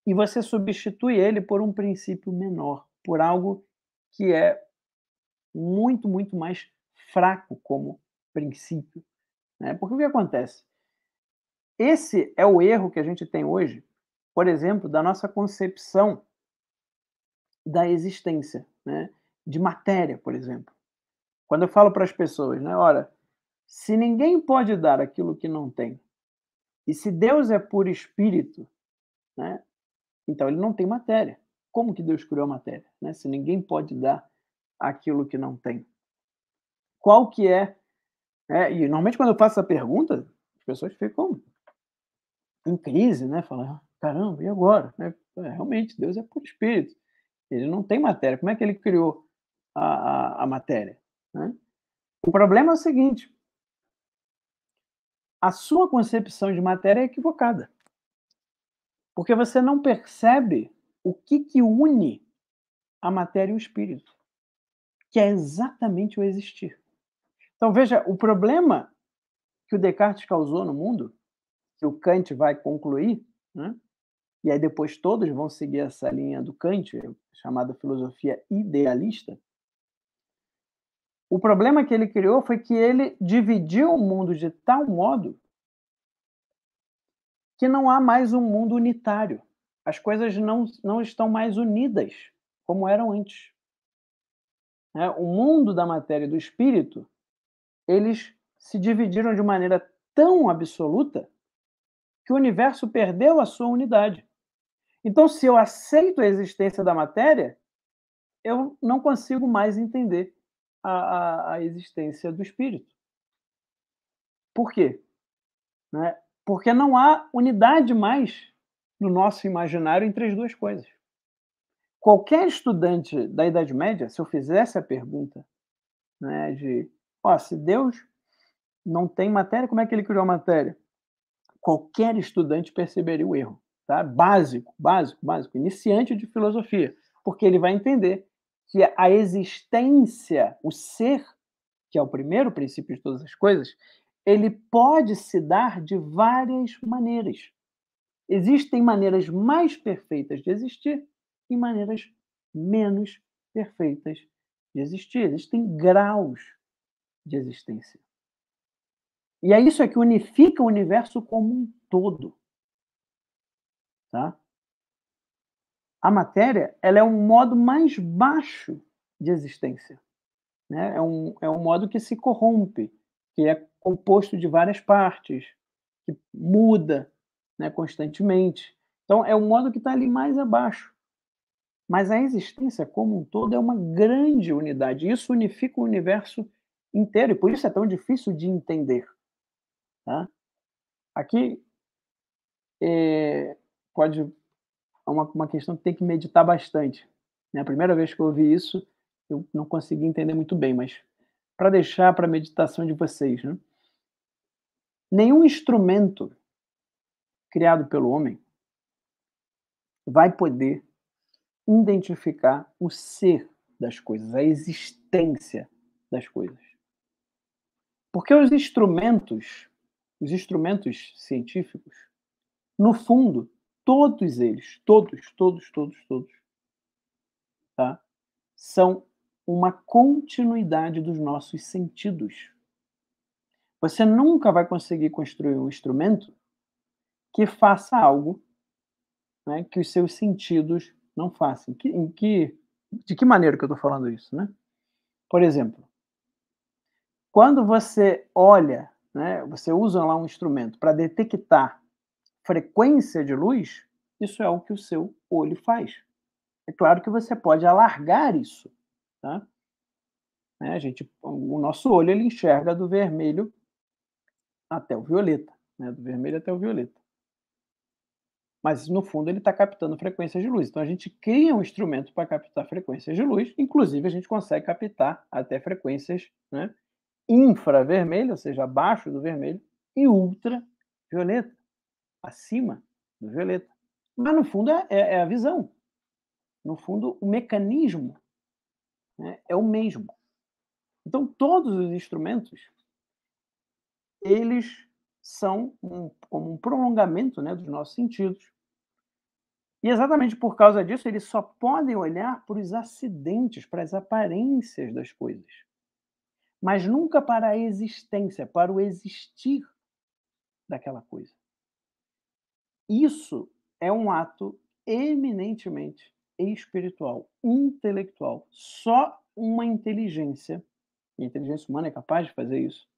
e você substitui ele por um princípio menor, por algo que é muito, muito mais fraco como princípio. Né? Porque o que acontece? Esse é o erro que a gente tem hoje, por exemplo, da nossa concepção da existência. Né? de matéria, por exemplo. Quando eu falo para as pessoas, né, olha, se ninguém pode dar aquilo que não tem, e se Deus é puro espírito, né, então ele não tem matéria. Como que Deus criou a matéria? Né? Se ninguém pode dar aquilo que não tem. Qual que é, é e normalmente quando eu faço essa pergunta, as pessoas ficam em crise, né? Falam, ah, caramba, e agora? Né, é, realmente, Deus é puro espírito. Ele não tem matéria. Como é que ele criou a, a, a matéria. Né? O problema é o seguinte: a sua concepção de matéria é equivocada. Porque você não percebe o que, que une a matéria e o espírito, que é exatamente o existir. Então, veja, o problema que o Descartes causou no mundo, que o Kant vai concluir, né? e aí depois todos vão seguir essa linha do Kant, chamada filosofia idealista, o problema que ele criou foi que ele dividiu o mundo de tal modo que não há mais um mundo unitário. As coisas não, não estão mais unidas como eram antes. É, o mundo da matéria e do espírito, eles se dividiram de maneira tão absoluta que o universo perdeu a sua unidade. Então, se eu aceito a existência da matéria, eu não consigo mais entender a, a, a existência do espírito. Por quê? Né? Porque não há unidade mais no nosso imaginário entre as duas coisas. Qualquer estudante da Idade Média, se eu fizesse a pergunta né, de ó, se Deus não tem matéria, como é que ele criou a matéria? Qualquer estudante perceberia o erro. Tá? Básico, básico, básico. Iniciante de filosofia. Porque ele vai entender que a existência, o ser, que é o primeiro princípio de todas as coisas, ele pode se dar de várias maneiras. Existem maneiras mais perfeitas de existir e maneiras menos perfeitas de existir. Existem graus de existência. E é isso que unifica o universo como um todo. Tá? a matéria ela é um modo mais baixo de existência. Né? É, um, é um modo que se corrompe, que é composto de várias partes, que muda né, constantemente. Então, é um modo que está ali mais abaixo. Mas a existência como um todo é uma grande unidade. Isso unifica o universo inteiro, e por isso é tão difícil de entender. Tá? Aqui, é, pode é uma, uma questão que tem que meditar bastante. Né? A primeira vez que eu ouvi isso, eu não consegui entender muito bem, mas para deixar para a meditação de vocês. Né? Nenhum instrumento criado pelo homem vai poder identificar o ser das coisas, a existência das coisas. Porque os instrumentos, os instrumentos científicos, no fundo, Todos eles, todos, todos, todos, todos, tá? são uma continuidade dos nossos sentidos. Você nunca vai conseguir construir um instrumento que faça algo né, que os seus sentidos não façam. Que, em que, de que maneira que eu estou falando isso? Né? Por exemplo, quando você olha, né, você usa lá um instrumento para detectar frequência de luz, isso é o que o seu olho faz. É claro que você pode alargar isso. Tá? Né? A gente, o nosso olho ele enxerga do vermelho até o violeta, né? do vermelho até o violeta. Mas no fundo ele está captando frequências de luz. Então a gente cria um instrumento para captar frequências de luz. Inclusive a gente consegue captar até frequências né? infravermelho, ou seja, abaixo do vermelho, e ultravioleta acima do violeta. Mas, no fundo, é, é, é a visão. No fundo, o mecanismo né, é o mesmo. Então, todos os instrumentos, eles são um, como um prolongamento né, dos nossos sentidos. E exatamente por causa disso, eles só podem olhar para os acidentes, para as aparências das coisas, mas nunca para a existência, para o existir daquela coisa. Isso é um ato eminentemente espiritual, intelectual. Só uma inteligência, e a inteligência humana é capaz de fazer isso,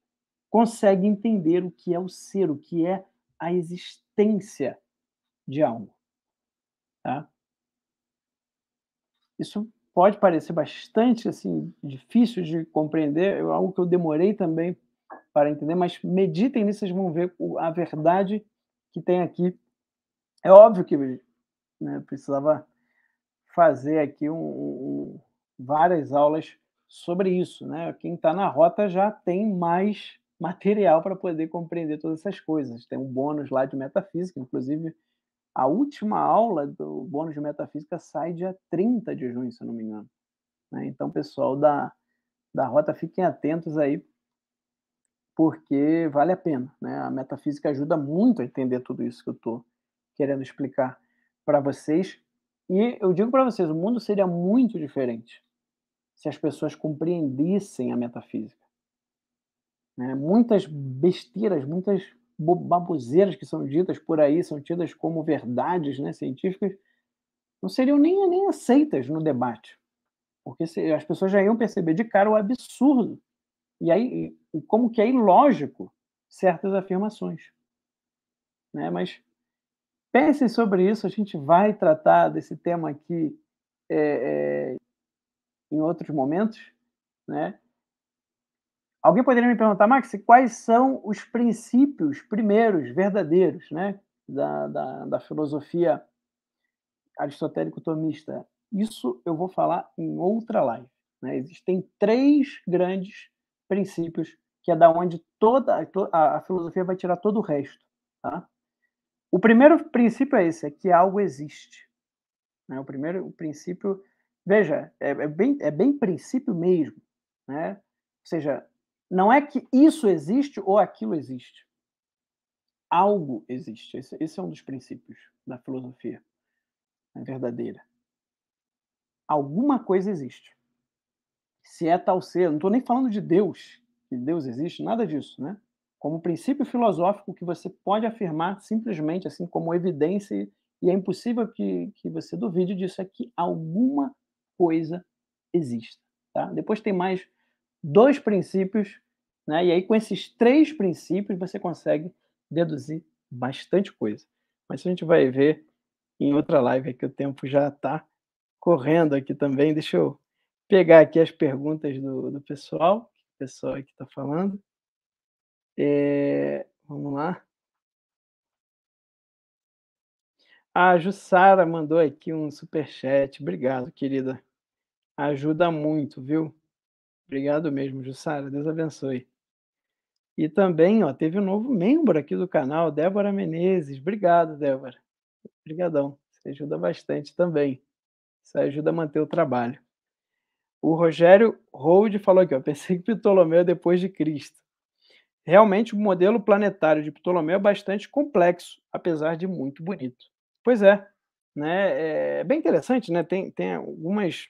consegue entender o que é o ser, o que é a existência de algo. Tá? Isso pode parecer bastante assim difícil de compreender, é algo que eu demorei também para entender, mas meditem nisso, vocês vão ver a verdade que tem aqui é óbvio que né, precisava fazer aqui um, um, várias aulas sobre isso. Né? Quem está na rota já tem mais [laughs] material para poder compreender todas essas coisas. Tem um bônus lá de metafísica, inclusive a última aula do bônus de metafísica sai dia 30 de junho, se eu não me engano. Né? Então, pessoal da, da rota, fiquem atentos aí, porque vale a pena. Né? A metafísica ajuda muito a entender tudo isso que eu estou querendo explicar para vocês. E eu digo para vocês, o mundo seria muito diferente se as pessoas compreendessem a metafísica. Né? Muitas besteiras, muitas baboseiras que são ditas por aí, são tidas como verdades né, científicas, não seriam nem, nem aceitas no debate. Porque se, as pessoas já iam perceber de cara o absurdo. E aí, como que é ilógico certas afirmações. Né? Mas Pensem sobre isso, a gente vai tratar desse tema aqui é, é, em outros momentos. Né? Alguém poderia me perguntar, Max, quais são os princípios primeiros, verdadeiros, né? da, da, da filosofia aristotélico-tomista? Isso eu vou falar em outra live. Né? Existem três grandes princípios, que é da onde toda a, a filosofia vai tirar todo o resto. Tá? O primeiro princípio é esse, é que algo existe. Né? O primeiro o princípio, veja, é, é, bem, é bem princípio mesmo. Né? Ou seja, não é que isso existe ou aquilo existe. Algo existe. Esse, esse é um dos princípios da filosofia né, verdadeira. Alguma coisa existe. Se é tal ser, não estou nem falando de Deus, que Deus existe, nada disso, né? como princípio filosófico que você pode afirmar simplesmente assim como evidência, e é impossível que, que você duvide disso, é que alguma coisa existe. Tá? Depois tem mais dois princípios, né? e aí com esses três princípios você consegue deduzir bastante coisa. Mas a gente vai ver em outra live, que o tempo já está correndo aqui também. Deixa eu pegar aqui as perguntas do, do pessoal, o pessoal aqui está falando. É, vamos lá. A Jussara mandou aqui um super chat. Obrigado, querida. Ajuda muito, viu? Obrigado mesmo, Jussara. Deus abençoe. E também, ó, teve um novo membro aqui do canal, Débora Menezes. Obrigado, Débora. Obrigadão. Você ajuda bastante também. Isso ajuda a manter o trabalho. O Rogério Hold falou aqui, ó, [laughs] pensei que Ptolomeu é depois de Cristo. Realmente, o modelo planetário de Ptolomeu é bastante complexo, apesar de muito bonito. Pois é, né? é bem interessante, né? tem, tem algumas,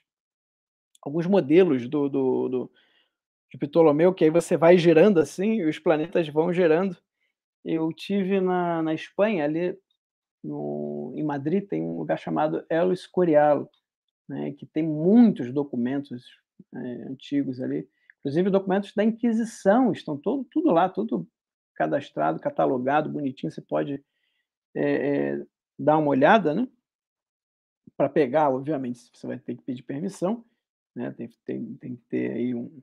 alguns modelos do, do, do, de Ptolomeu que aí você vai girando assim, e os planetas vão girando. Eu tive na, na Espanha, ali no, em Madrid, tem um lugar chamado El Escorial, né? que tem muitos documentos é, antigos ali Inclusive, documentos da Inquisição estão todo, tudo lá, tudo cadastrado, catalogado, bonitinho. Você pode é, é, dar uma olhada, né? Para pegar, obviamente, você vai ter que pedir permissão, né? Tem, tem, tem que ter aí um,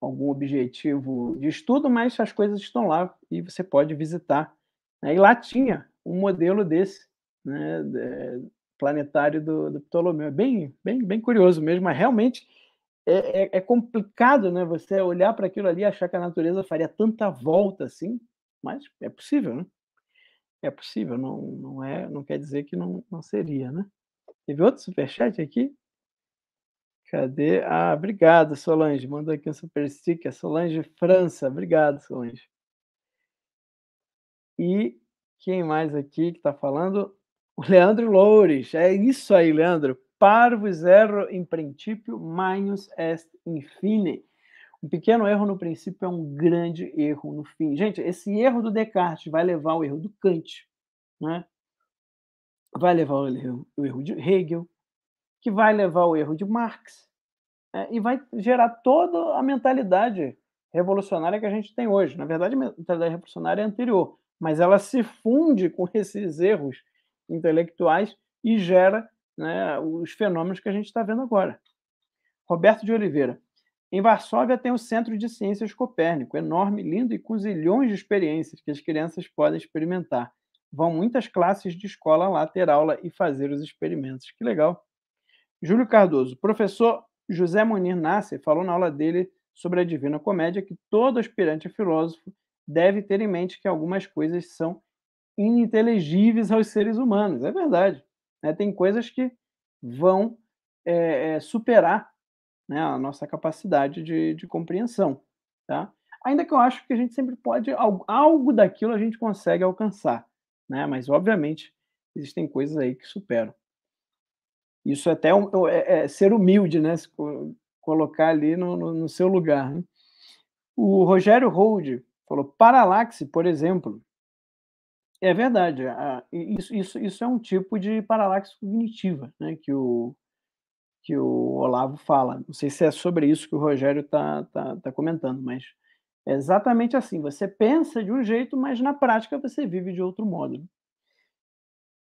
algum objetivo de estudo, mas as coisas estão lá e você pode visitar. Né? E lá tinha um modelo desse, né? Eh, planetário do, do Ptolomeu. É bem, bem, bem curioso mesmo, mas realmente é, é, é complicado, né? Você olhar para aquilo ali e achar que a natureza faria tanta volta assim, mas é possível, né? É possível, não, não é, não quer dizer que não, não seria, né? Teve outro superchat aqui? Cadê? Ah, obrigado, Solange. Mandou aqui um super sticker. É Solange França. Obrigado, Solange. E quem mais aqui que está falando? O Leandro Loures. É isso aí, Leandro parvus erro in principio, minus est infine. Um pequeno erro no princípio é um grande erro no fim. Gente, esse erro do Descartes vai levar ao erro do Kant, né? vai levar ao erro, ao erro de Hegel, que vai levar ao erro de Marx, né? e vai gerar toda a mentalidade revolucionária que a gente tem hoje. Na verdade, a mentalidade revolucionária é anterior, mas ela se funde com [laughs] esses erros intelectuais e gera né, os fenômenos que a gente está vendo agora. Roberto de Oliveira. Em Varsóvia tem o Centro de Ciências Copérnico, enorme, lindo e com zilhões de experiências que as crianças podem experimentar. Vão muitas classes de escola lá ter aula e fazer os experimentos. Que legal. Júlio Cardoso. Professor José Munir Nasser falou na aula dele sobre a Divina Comédia que todo aspirante a filósofo deve ter em mente que algumas coisas são ininteligíveis aos seres humanos. É verdade. Né? Tem coisas que vão é, superar né, a nossa capacidade de, de compreensão. Tá? Ainda que eu acho que a gente sempre pode, algo daquilo a gente consegue alcançar, né? mas obviamente existem coisas aí que superam. Isso é até é, é, é ser humilde, né? Se colocar ali no, no, no seu lugar. Né? O Rogério Hold falou: Paralaxe, por exemplo, é verdade. Isso, isso, isso é um tipo de paralaxe cognitiva né, que, o, que o Olavo fala. Não sei se é sobre isso que o Rogério está tá, tá comentando, mas é exatamente assim. Você pensa de um jeito, mas na prática você vive de outro modo.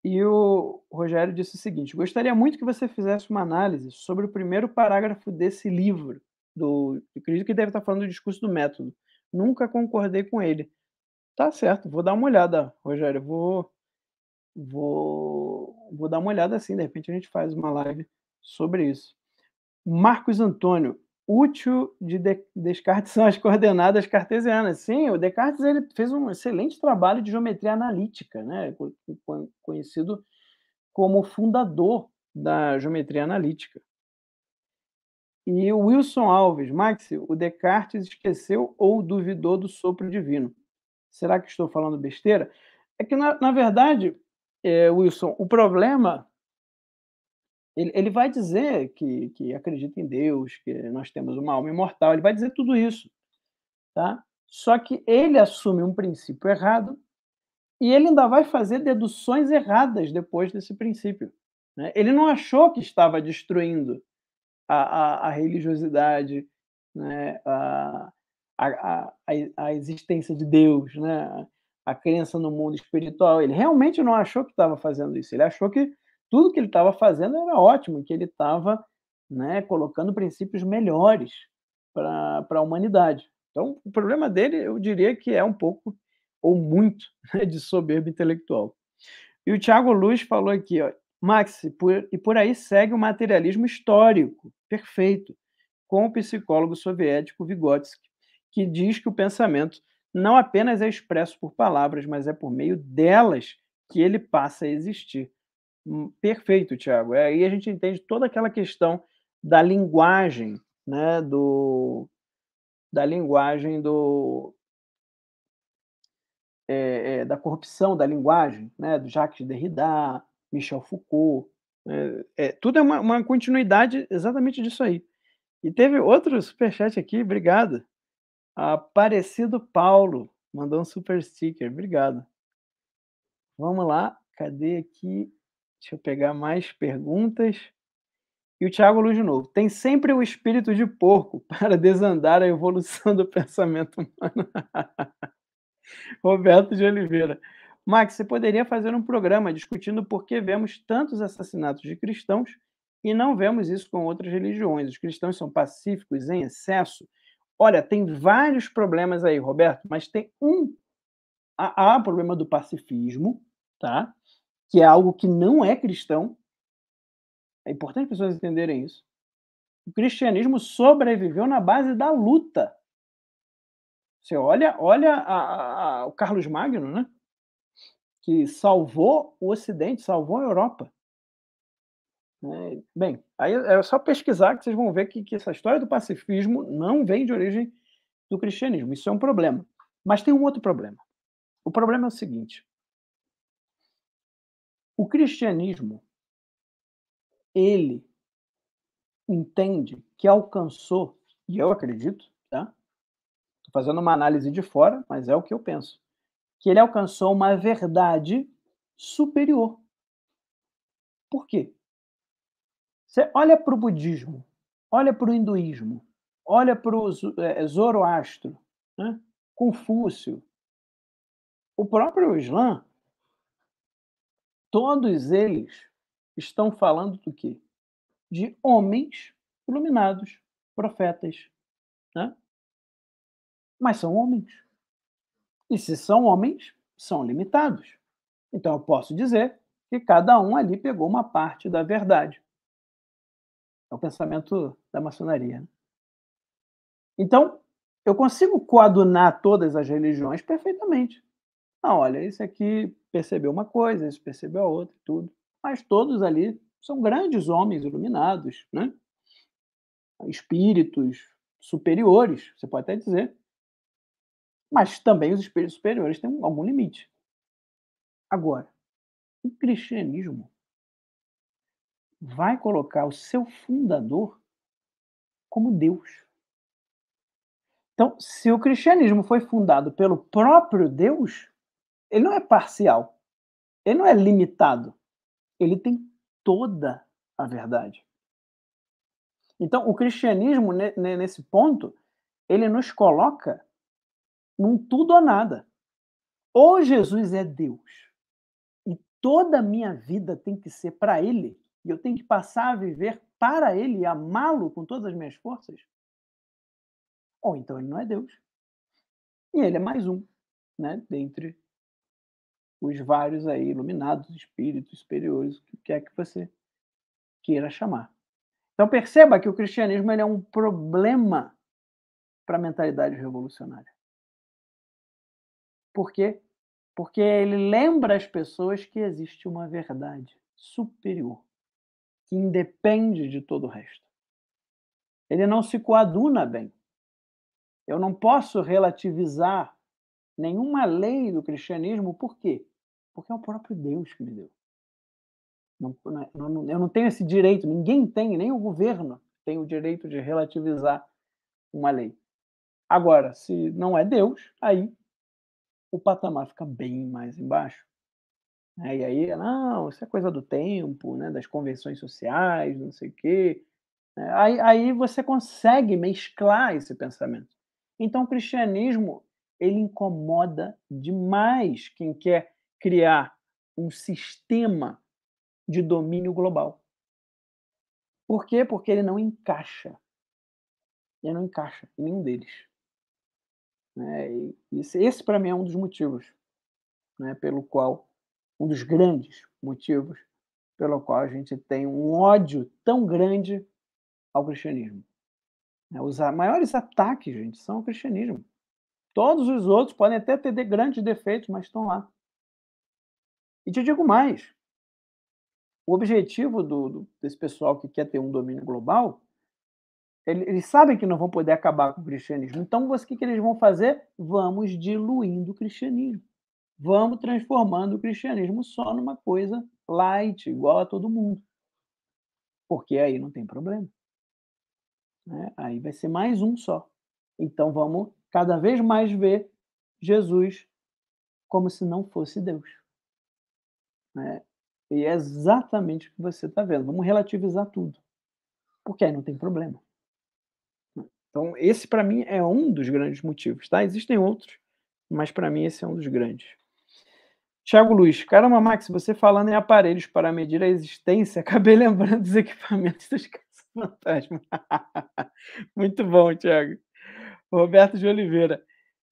E o Rogério disse o seguinte: gostaria muito que você fizesse uma análise sobre o primeiro parágrafo desse livro. Do, eu acredito que deve estar falando do discurso do método. Nunca concordei com ele Tá certo, vou dar uma olhada, Rogério. Vou, vou, vou dar uma olhada assim. De repente a gente faz uma live sobre isso. Marcos Antônio, útil de, Descartes são as coordenadas cartesianas. Sim, o Descartes ele fez um excelente trabalho de geometria analítica, né? conhecido como fundador da geometria analítica. E o Wilson Alves, Max, o Descartes esqueceu ou duvidou do sopro divino. Será que estou falando besteira? É que, na, na verdade, é, Wilson, o problema. Ele, ele vai dizer que, que acredita em Deus, que nós temos uma alma imortal, ele vai dizer tudo isso. Tá? Só que ele assume um princípio errado e ele ainda vai fazer deduções erradas depois desse princípio. Né? Ele não achou que estava destruindo a, a, a religiosidade, né? a, a, a, a existência de Deus, né? a crença no mundo espiritual. Ele realmente não achou que estava fazendo isso. Ele achou que tudo que ele estava fazendo era ótimo, que ele estava né, colocando princípios melhores para a humanidade. Então, o problema dele, eu diria que é um pouco ou muito [laughs] né, de soberba intelectual. E o Tiago Luz falou aqui, ó, Max, por, e por aí segue o materialismo histórico, perfeito, com o psicólogo soviético Vygotsky que diz que o pensamento não apenas é expresso por palavras, mas é por meio delas que ele passa a existir. Hum, perfeito, Tiago. É, aí a gente entende toda aquela questão da linguagem, né, do da linguagem do é, é, da corrupção da linguagem, né, do Jacques Derrida, Michel Foucault, né, é, tudo é uma, uma continuidade exatamente disso aí. E teve outro superchat aqui, obrigado. Aparecido Paulo mandou um super sticker, obrigado. Vamos lá, cadê aqui? Deixa eu pegar mais perguntas. E o Tiago Luz de novo. Tem sempre o espírito de porco [laughs] para desandar a evolução do pensamento humano. [laughs] Roberto de Oliveira. Max, você poderia fazer um programa discutindo por que vemos tantos assassinatos de cristãos e não vemos isso com outras religiões. Os cristãos são pacíficos em excesso Olha, tem vários problemas aí, Roberto, mas tem um. Há, há o problema do pacifismo, tá? Que é algo que não é cristão. É importante as pessoas entenderem isso. O cristianismo sobreviveu na base da luta. Você olha, olha a, a, a, o Carlos Magno, né? Que salvou o Ocidente, salvou a Europa. Né? Bem, aí é só pesquisar que vocês vão ver que, que essa história do pacifismo não vem de origem do cristianismo. Isso é um problema. Mas tem um outro problema. O problema é o seguinte: o cristianismo ele entende que alcançou, e eu acredito, tá? Estou fazendo uma análise de fora, mas é o que eu penso, que ele alcançou uma verdade superior. Por quê? Você olha para o budismo, olha para o hinduísmo, olha para o é, Zoroastro, né? Confúcio, o próprio Islã, todos eles estão falando do quê? De homens iluminados, profetas, né? Mas são homens. E se são homens, são limitados. Então eu posso dizer que cada um ali pegou uma parte da verdade. É o pensamento da maçonaria. Né? Então, eu consigo coadunar todas as religiões perfeitamente. Ah, olha, esse aqui percebeu uma coisa, esse percebeu a outra, tudo. Mas todos ali são grandes homens iluminados, né? espíritos superiores, você pode até dizer. Mas também os espíritos superiores têm algum limite. Agora, o cristianismo vai colocar o seu fundador como Deus. Então, se o cristianismo foi fundado pelo próprio Deus, ele não é parcial, ele não é limitado, ele tem toda a verdade. Então, o cristianismo, nesse ponto, ele nos coloca num tudo ou nada. Ou Jesus é Deus e toda a minha vida tem que ser para Ele, e eu tenho que passar a viver para ele e amá-lo com todas as minhas forças? Ou então ele não é Deus. E ele é mais um, né? Dentre os vários aí, iluminados, espíritos superiores, o que é que você queira chamar. Então perceba que o cristianismo é um problema para a mentalidade revolucionária. Por quê? Porque ele lembra as pessoas que existe uma verdade superior que independe de todo o resto. Ele não se coaduna bem. Eu não posso relativizar nenhuma lei do cristianismo, por quê? Porque é o próprio Deus que me deu. Né, eu não tenho esse direito, ninguém tem, nem o governo tem o direito de relativizar uma lei. Agora, se não é Deus, aí o patamar fica bem mais embaixo. Né, e aí, não, isso é coisa do tempo, né? das convenções sociais, não sei o quê. Né, aí, aí você consegue mesclar esse pensamento. Então, o cristianismo ele incomoda demais quem quer criar um sistema de domínio global. Por quê? Porque ele não encaixa. Ele não encaixa em nenhum deles. Né? esse, esse para mim, é um dos motivos né, pelo qual um dos grandes motivos pelo qual a gente tem um ódio tão grande ao cristianismo. É, os maiores ataques, gente, são ao cristianismo. Todos os outros podem até ter grandes defeitos, mas estão lá. E te digo mais: o objetivo do, do, desse pessoal que quer ter um domínio global, eles, eles sabem que não vão poder acabar com o cristianismo. Então, o que, que eles vão fazer? Vamos diluindo o cristianismo vamos transformando o cristianismo só numa coisa light, igual a todo mundo. Porque aí não tem problema. Né? Aí vai ser mais um só. Então vamos cada vez mais ver Jesus como se não fosse Deus. Né? E é exatamente o que você está vendo. Vamos relativizar tudo. Porque aí não tem problema. Então, esse para mim é um dos grandes motivos, tá? Existem outros, mas para mim esse é um dos grandes. Tiago Luiz, caramba, Max, você falando em aparelhos para medir a existência, [laughs] acabei lembrando dos equipamentos dos caça-fantasma. [laughs] Muito bom, Tiago. Roberto de Oliveira.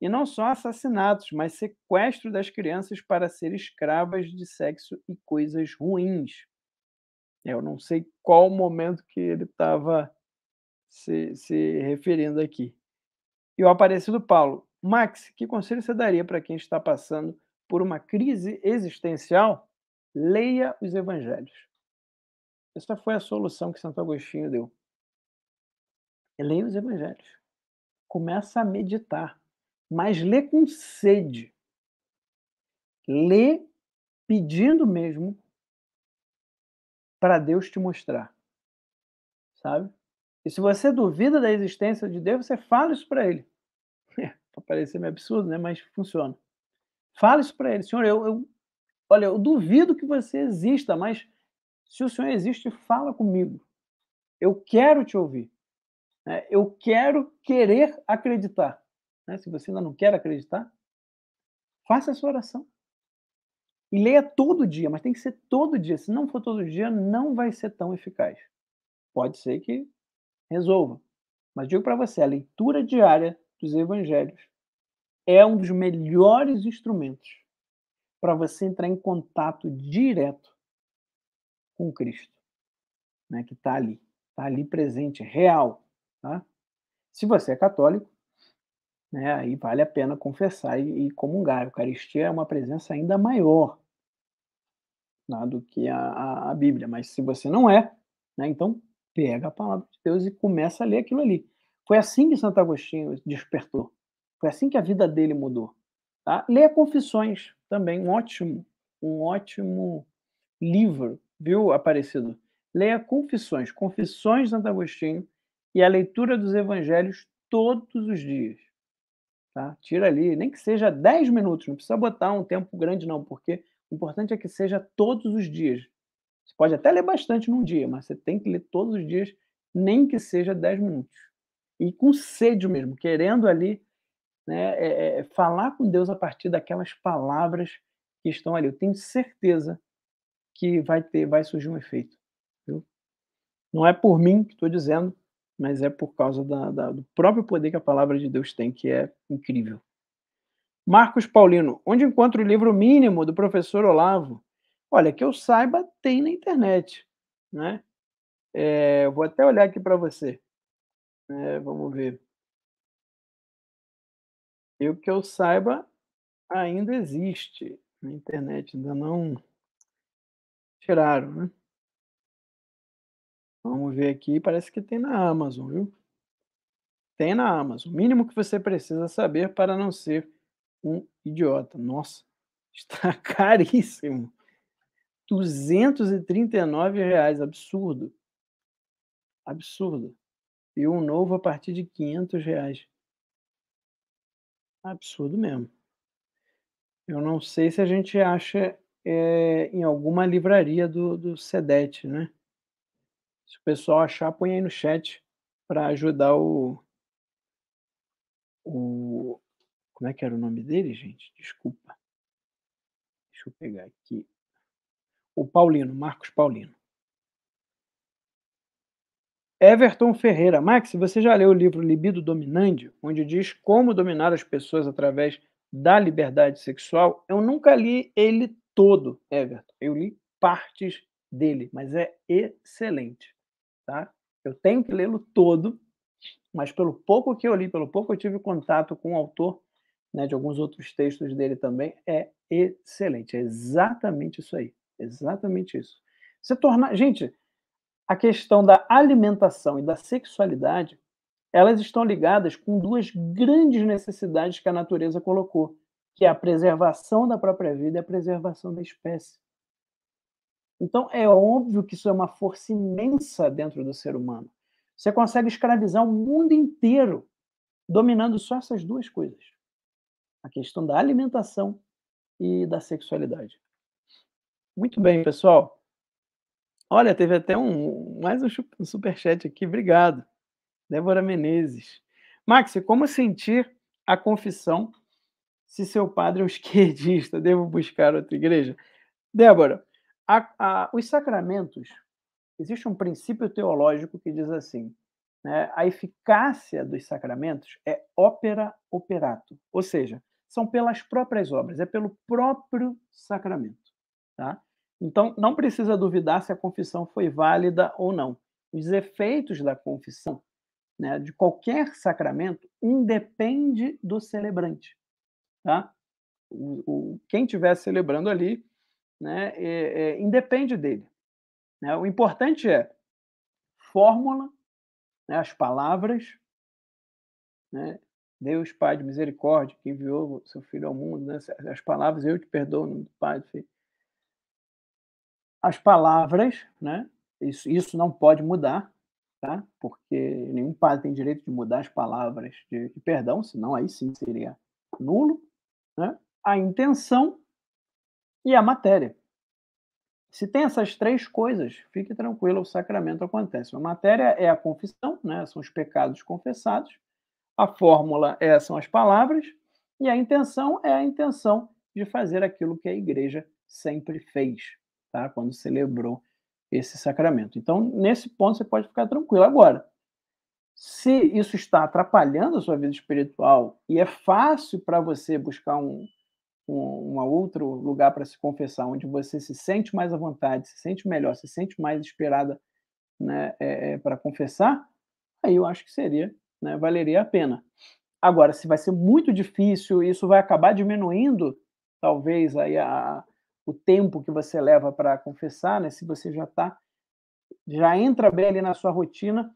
E não só assassinatos, mas sequestro das crianças para ser escravas de sexo e coisas ruins. Eu não sei qual momento que ele estava se, se referindo aqui. E o aparecido Paulo. Max, que conselho você daria para quem está passando por uma crise existencial, leia os evangelhos. Essa foi a solução que Santo Agostinho deu. Leia os evangelhos. Começa a meditar, mas lê com sede. Lê pedindo mesmo para Deus te mostrar. Sabe? E se você duvida da existência de Deus, você fala isso para ele. É, [laughs] parecer meio absurdo, né? Mas funciona. Fala isso para ele, senhor. Eu, eu, olha, eu duvido que você exista, mas se o senhor existe, fala comigo. Eu quero te ouvir. Né? Eu quero querer acreditar. Né? Se você ainda não quer acreditar, faça sua oração. E leia todo dia, mas tem que ser todo dia. Se não for todo dia, não vai ser tão eficaz. Pode ser que resolva. Mas digo para você, a leitura diária dos evangelhos é um dos melhores instrumentos para você entrar em contato direto com Cristo, né? que está ali, está ali presente, real. Tá? Se você é católico, né, aí vale a pena confessar e, e comungar. A Eucaristia é uma presença ainda maior né, do que a, a, a, Bíblia. Mas se você não é, né, então pega a palavra de Deus e começa a ler aquilo ali. Foi assim que Santo Agostinho despertou. Foi assim que a vida dele mudou. Tá? Leia Confissões também, um ótimo, um ótimo livro, viu, Aparecido? Leia Confissões, Confissões de Santo Agostinho e a leitura dos evangelhos todos os dias. Tá? Tira ali, nem que seja 10 minutos, não precisa botar um tempo grande, não, porque o importante é que seja todos os dias. Você pode até ler bastante num dia, mas você tem que ler todos os dias, nem que seja 10 minutos. E com sede mesmo, querendo ali né? É, é, é, falar com Deus a partir daquelas palavras que estão ali. Eu tenho certeza que vai ter, vai surgir um efeito. Viu? Não é por mim que estou dizendo, mas é por causa da, da, do próprio poder que a palavra de Deus tem, que é incrível. Marcos Paulino, onde encontro o livro mínimo do professor Olavo? Olha, que eu saiba, tem na internet. Né? É, eu vou até olhar aqui para você. É, vamos ver. E o que eu saiba, ainda existe na internet, ainda não tiraram, né? Vamos ver aqui, parece que tem na Amazon, viu? Tem na Amazon. O mínimo que você precisa saber para não ser um idiota. Nossa, [laughs] está caríssimo. R$ 239 reais, absurdo. Absurdo. E um novo a partir de R$ reais. Absurdo mesmo. Eu não sei se a gente acha é, em alguma livraria do, do SEDET, né? Se o pessoal achar, põe aí no chat para ajudar o, o. Como é que era o nome dele, gente? Desculpa. Deixa eu pegar aqui. O Paulino, Marcos Paulino. Everton Ferreira. Max, você já leu o livro Libido Dominante, onde diz como dominar as pessoas através da liberdade sexual? Eu nunca li ele todo, Everton. Eu li partes dele, mas é excelente, tá? Eu tenho que lê-lo todo, mas pelo pouco que eu li, pelo pouco eu tive contato com o autor, né, de alguns outros textos dele também, é excelente. É exatamente isso aí. Exatamente isso. Você tornar, gente, a questão da alimentação e da sexualidade, elas estão ligadas com duas grandes necessidades que a natureza colocou, que é a preservação da própria vida e a preservação da espécie. Então, é óbvio que isso é uma força imensa dentro do ser humano. Você consegue escravizar o mundo inteiro dominando só essas duas coisas: a questão da alimentação e da sexualidade. Muito bem, pessoal. Olha, teve até um mais um superchat aqui, obrigado. Débora Menezes. Max, como sentir a confissão se seu padre é um [laughs] esquerdista? Devo buscar outra igreja? Débora, a, a, os sacramentos, existe um princípio teológico que diz assim: né, a eficácia dos sacramentos é opera operato, ou seja, são pelas próprias obras, é pelo próprio sacramento. Tá? Então, não precisa duvidar se a confissão foi válida ou não. Os efeitos da confissão, né, de qualquer sacramento, independe do celebrante. Tá? O, o quem estiver celebrando ali, né, é, é, independe dele. Né? O importante é fórmula, né, as palavras, né, Deus Pai de misericórdia que enviou seu Filho ao mundo, né? as palavras eu te perdoo Pai, do Filho as palavras, né? Isso, isso não pode mudar, tá? Porque nenhum padre tem direito de mudar as palavras de, de perdão, senão aí sim seria nulo, né? A intenção e a matéria. Se tem essas três coisas, fique tranquilo, o sacramento acontece. A matéria é a confissão, né? São os pecados confessados. A fórmula é, são as palavras e a intenção é a intenção de fazer aquilo que a igreja sempre fez tá? quando celebrou esse sacramento. Então, nesse ponto, você pode ficar tranquilo. Agora, se isso está atrapalhando a sua vida espiritual e é fácil para você buscar um, um, outro lugar para se confessar, onde você se sente mais à vontade, se sente melhor, se sente mais esperada né, é, é, para confessar, aí eu acho que seria, né, valeria a pena. Agora, se vai ser muito difícil, isso vai acabar diminuindo, talvez, aí a, o tempo que você leva para confessar, né? Se você já tá já entra bem ali na sua rotina,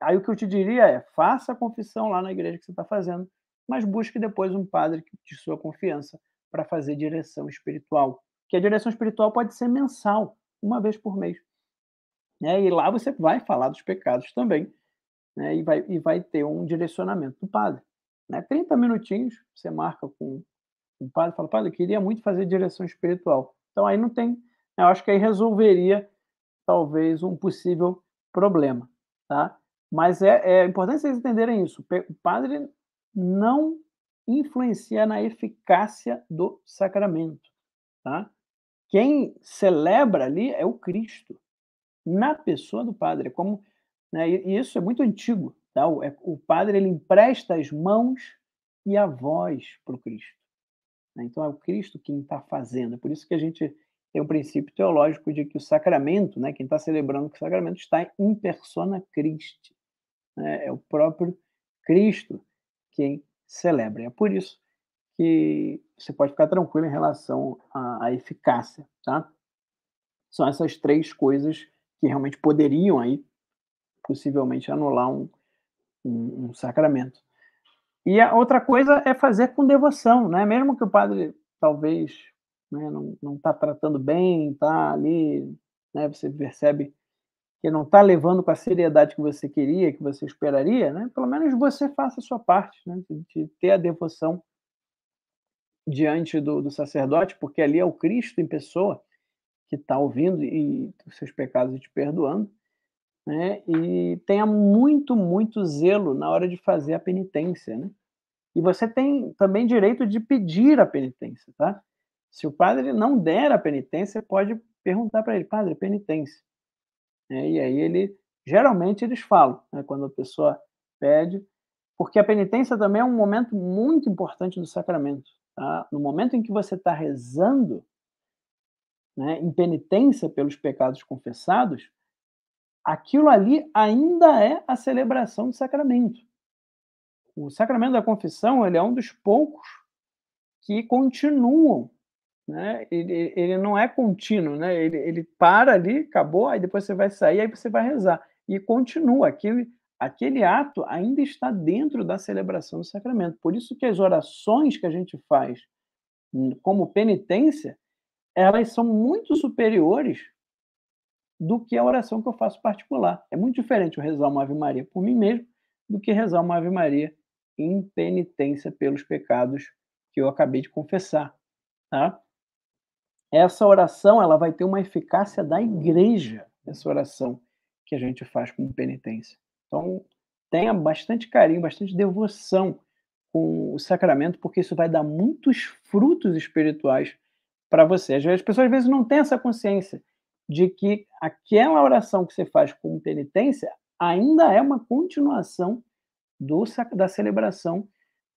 aí o que eu te diria é, faça a confissão lá na igreja que você está fazendo, mas busque depois um padre de sua confiança para fazer direção espiritual. Que a direção espiritual pode ser mensal, uma vez por mês. Né? E lá você vai falar dos pecados também, né? e, vai, e vai ter um direcionamento do padre. Né? 30 minutinhos, você marca com o padre fala, padre, eu queria muito fazer direção espiritual. Então aí não tem, né, eu acho que aí resolveria talvez um possível problema, tá? Mas é, é importante vocês entenderem isso. O padre não influencia na eficácia do sacramento, tá? Quem celebra ali é o Cristo, na pessoa do padre, é como né, e isso é muito antigo, tá? O, é, o padre ele empresta as mãos e a voz para o Cristo. Né? Então é o Cristo quem está fazendo. É por isso que a gente tem o princípio teológico de que o sacramento, né, quem está celebrando o sacramento, está em persona Christi. Né? É o próprio Cristo quem celebra. É por isso que você pode ficar tranquilo em relação à, à eficácia. Tá? São essas três coisas que realmente poderiam aí possivelmente anular um, um, um sacramento. E a outra coisa é fazer com devoção, né? Mesmo que o padre talvez né, não está tratando bem, está ali, né, você percebe que não está levando com a seriedade que você queria, que você esperaria, né? Pelo menos você faça a sua parte, né? De ter a devoção diante do, do sacerdote, porque ali é o Cristo em pessoa que está ouvindo e os seus pecados te perdoando, né? E tenha muito, muito zelo na hora de fazer a penitência, né? E você tem também direito de pedir a penitência, tá? Se o padre não der a penitência, pode perguntar para ele, padre, penitência. É, e aí ele, geralmente eles falam, né, quando a pessoa pede, porque a penitência também é um momento muito importante do sacramento. Tá? No momento em que você está rezando, né, em penitência pelos pecados confessados, aquilo ali ainda é a celebração do sacramento o sacramento da confissão ele é um dos poucos que continuam. Né? Ele, ele não é contínuo, né? ele, ele para ali, acabou, aí depois você vai sair, aí você vai rezar. E continua, aquele, aquele ato ainda está dentro da celebração do sacramento. Por isso que as orações que a gente faz hum, como penitência, elas são muito superiores do que a oração que eu faço particular. É muito diferente eu rezar uma Ave Maria por mim mesmo do que rezar uma Ave Maria impenitência pelos pecados que eu acabei de confessar, tá? Essa oração, ela vai ter uma eficácia da igreja, essa oração que a gente faz com penitência. Então, tenha bastante carinho, bastante devoção com o sacramento, porque isso vai dar muitos frutos espirituais para você. As pessoas às vezes não têm essa consciência de que aquela oração que você faz com penitência ainda é uma continuação do, da celebração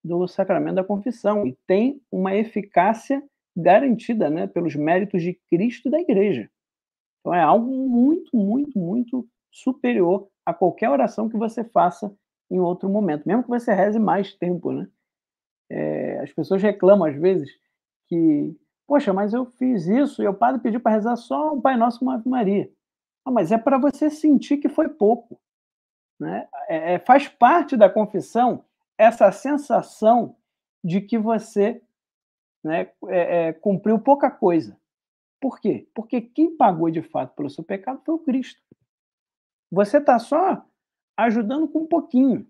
do sacramento da confissão e tem uma eficácia garantida né, pelos méritos de Cristo e da Igreja. Então é algo muito, muito, muito superior a qualquer oração que você faça em outro momento, mesmo que você reze mais tempo, né? É, as pessoas reclamam às vezes que, poxa, mas eu fiz isso e o padre pediu para rezar só o Pai Nosso e Maria. Ah, mas é para você sentir que foi pouco. Né? É, é, faz parte da confissão essa sensação de que você né, é, é, cumpriu pouca coisa. Por quê? Porque quem pagou de fato pelo seu pecado foi o Cristo. Você está só ajudando com um pouquinho.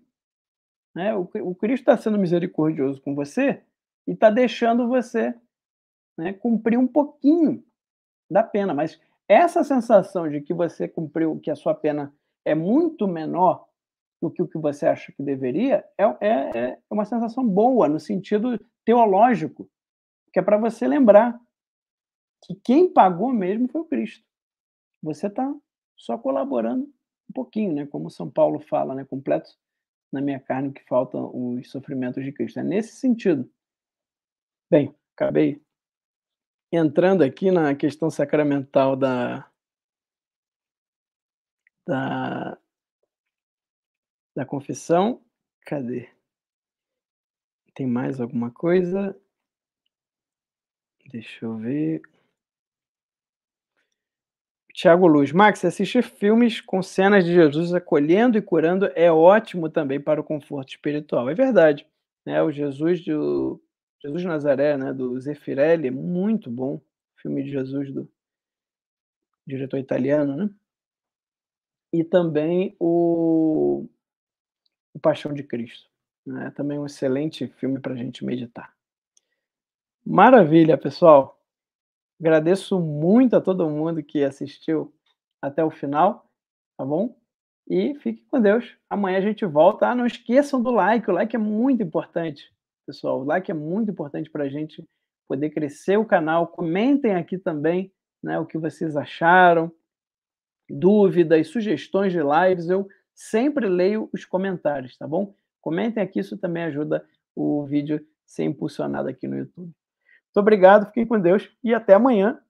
Né? O, o Cristo está sendo misericordioso com você e está deixando você né, cumprir um pouquinho da pena. Mas essa sensação de que você cumpriu, que a sua pena é muito menor do que o que você acha que deveria, é, é, é uma sensação boa, no sentido teológico, que é para você lembrar que quem pagou mesmo foi o Cristo. Você está só colaborando um pouquinho, né? como São Paulo fala, né? completo na minha carne que faltam os sofrimentos de Cristo. É nesse sentido. Bem, acabei entrando aqui na questão sacramental da, da, da confissão. Cadê? Tem mais alguma coisa? Deixa eu ver. Tiago Luz. Max, assistir filmes com cenas de Jesus acolhendo e curando é ótimo também para o conforto espiritual. É verdade. Né? O Jesus do Jesus de Nazaré, né? do Zeffirelli, é muito bom. filme de Jesus do diretor italiano, né? e também o, o Paixão de Cristo. Né? Também um excelente filme para a gente meditar. Maravilha, pessoal! Agradeço muito a todo mundo que assistiu até o final, tá bom? E fique com Deus. Amanhã a gente volta. Ah, não esqueçam do like. O like é muito importante, pessoal. O like é muito importante para a gente poder crescer o canal. Comentem aqui também né, o que vocês acharam, dúvidas, sugestões de lives, eu sempre leio os comentários, tá bom? Comentem aqui, isso também ajuda o vídeo a ser impulsionado aqui no YouTube. Muito obrigado, fiquem com Deus e até amanhã.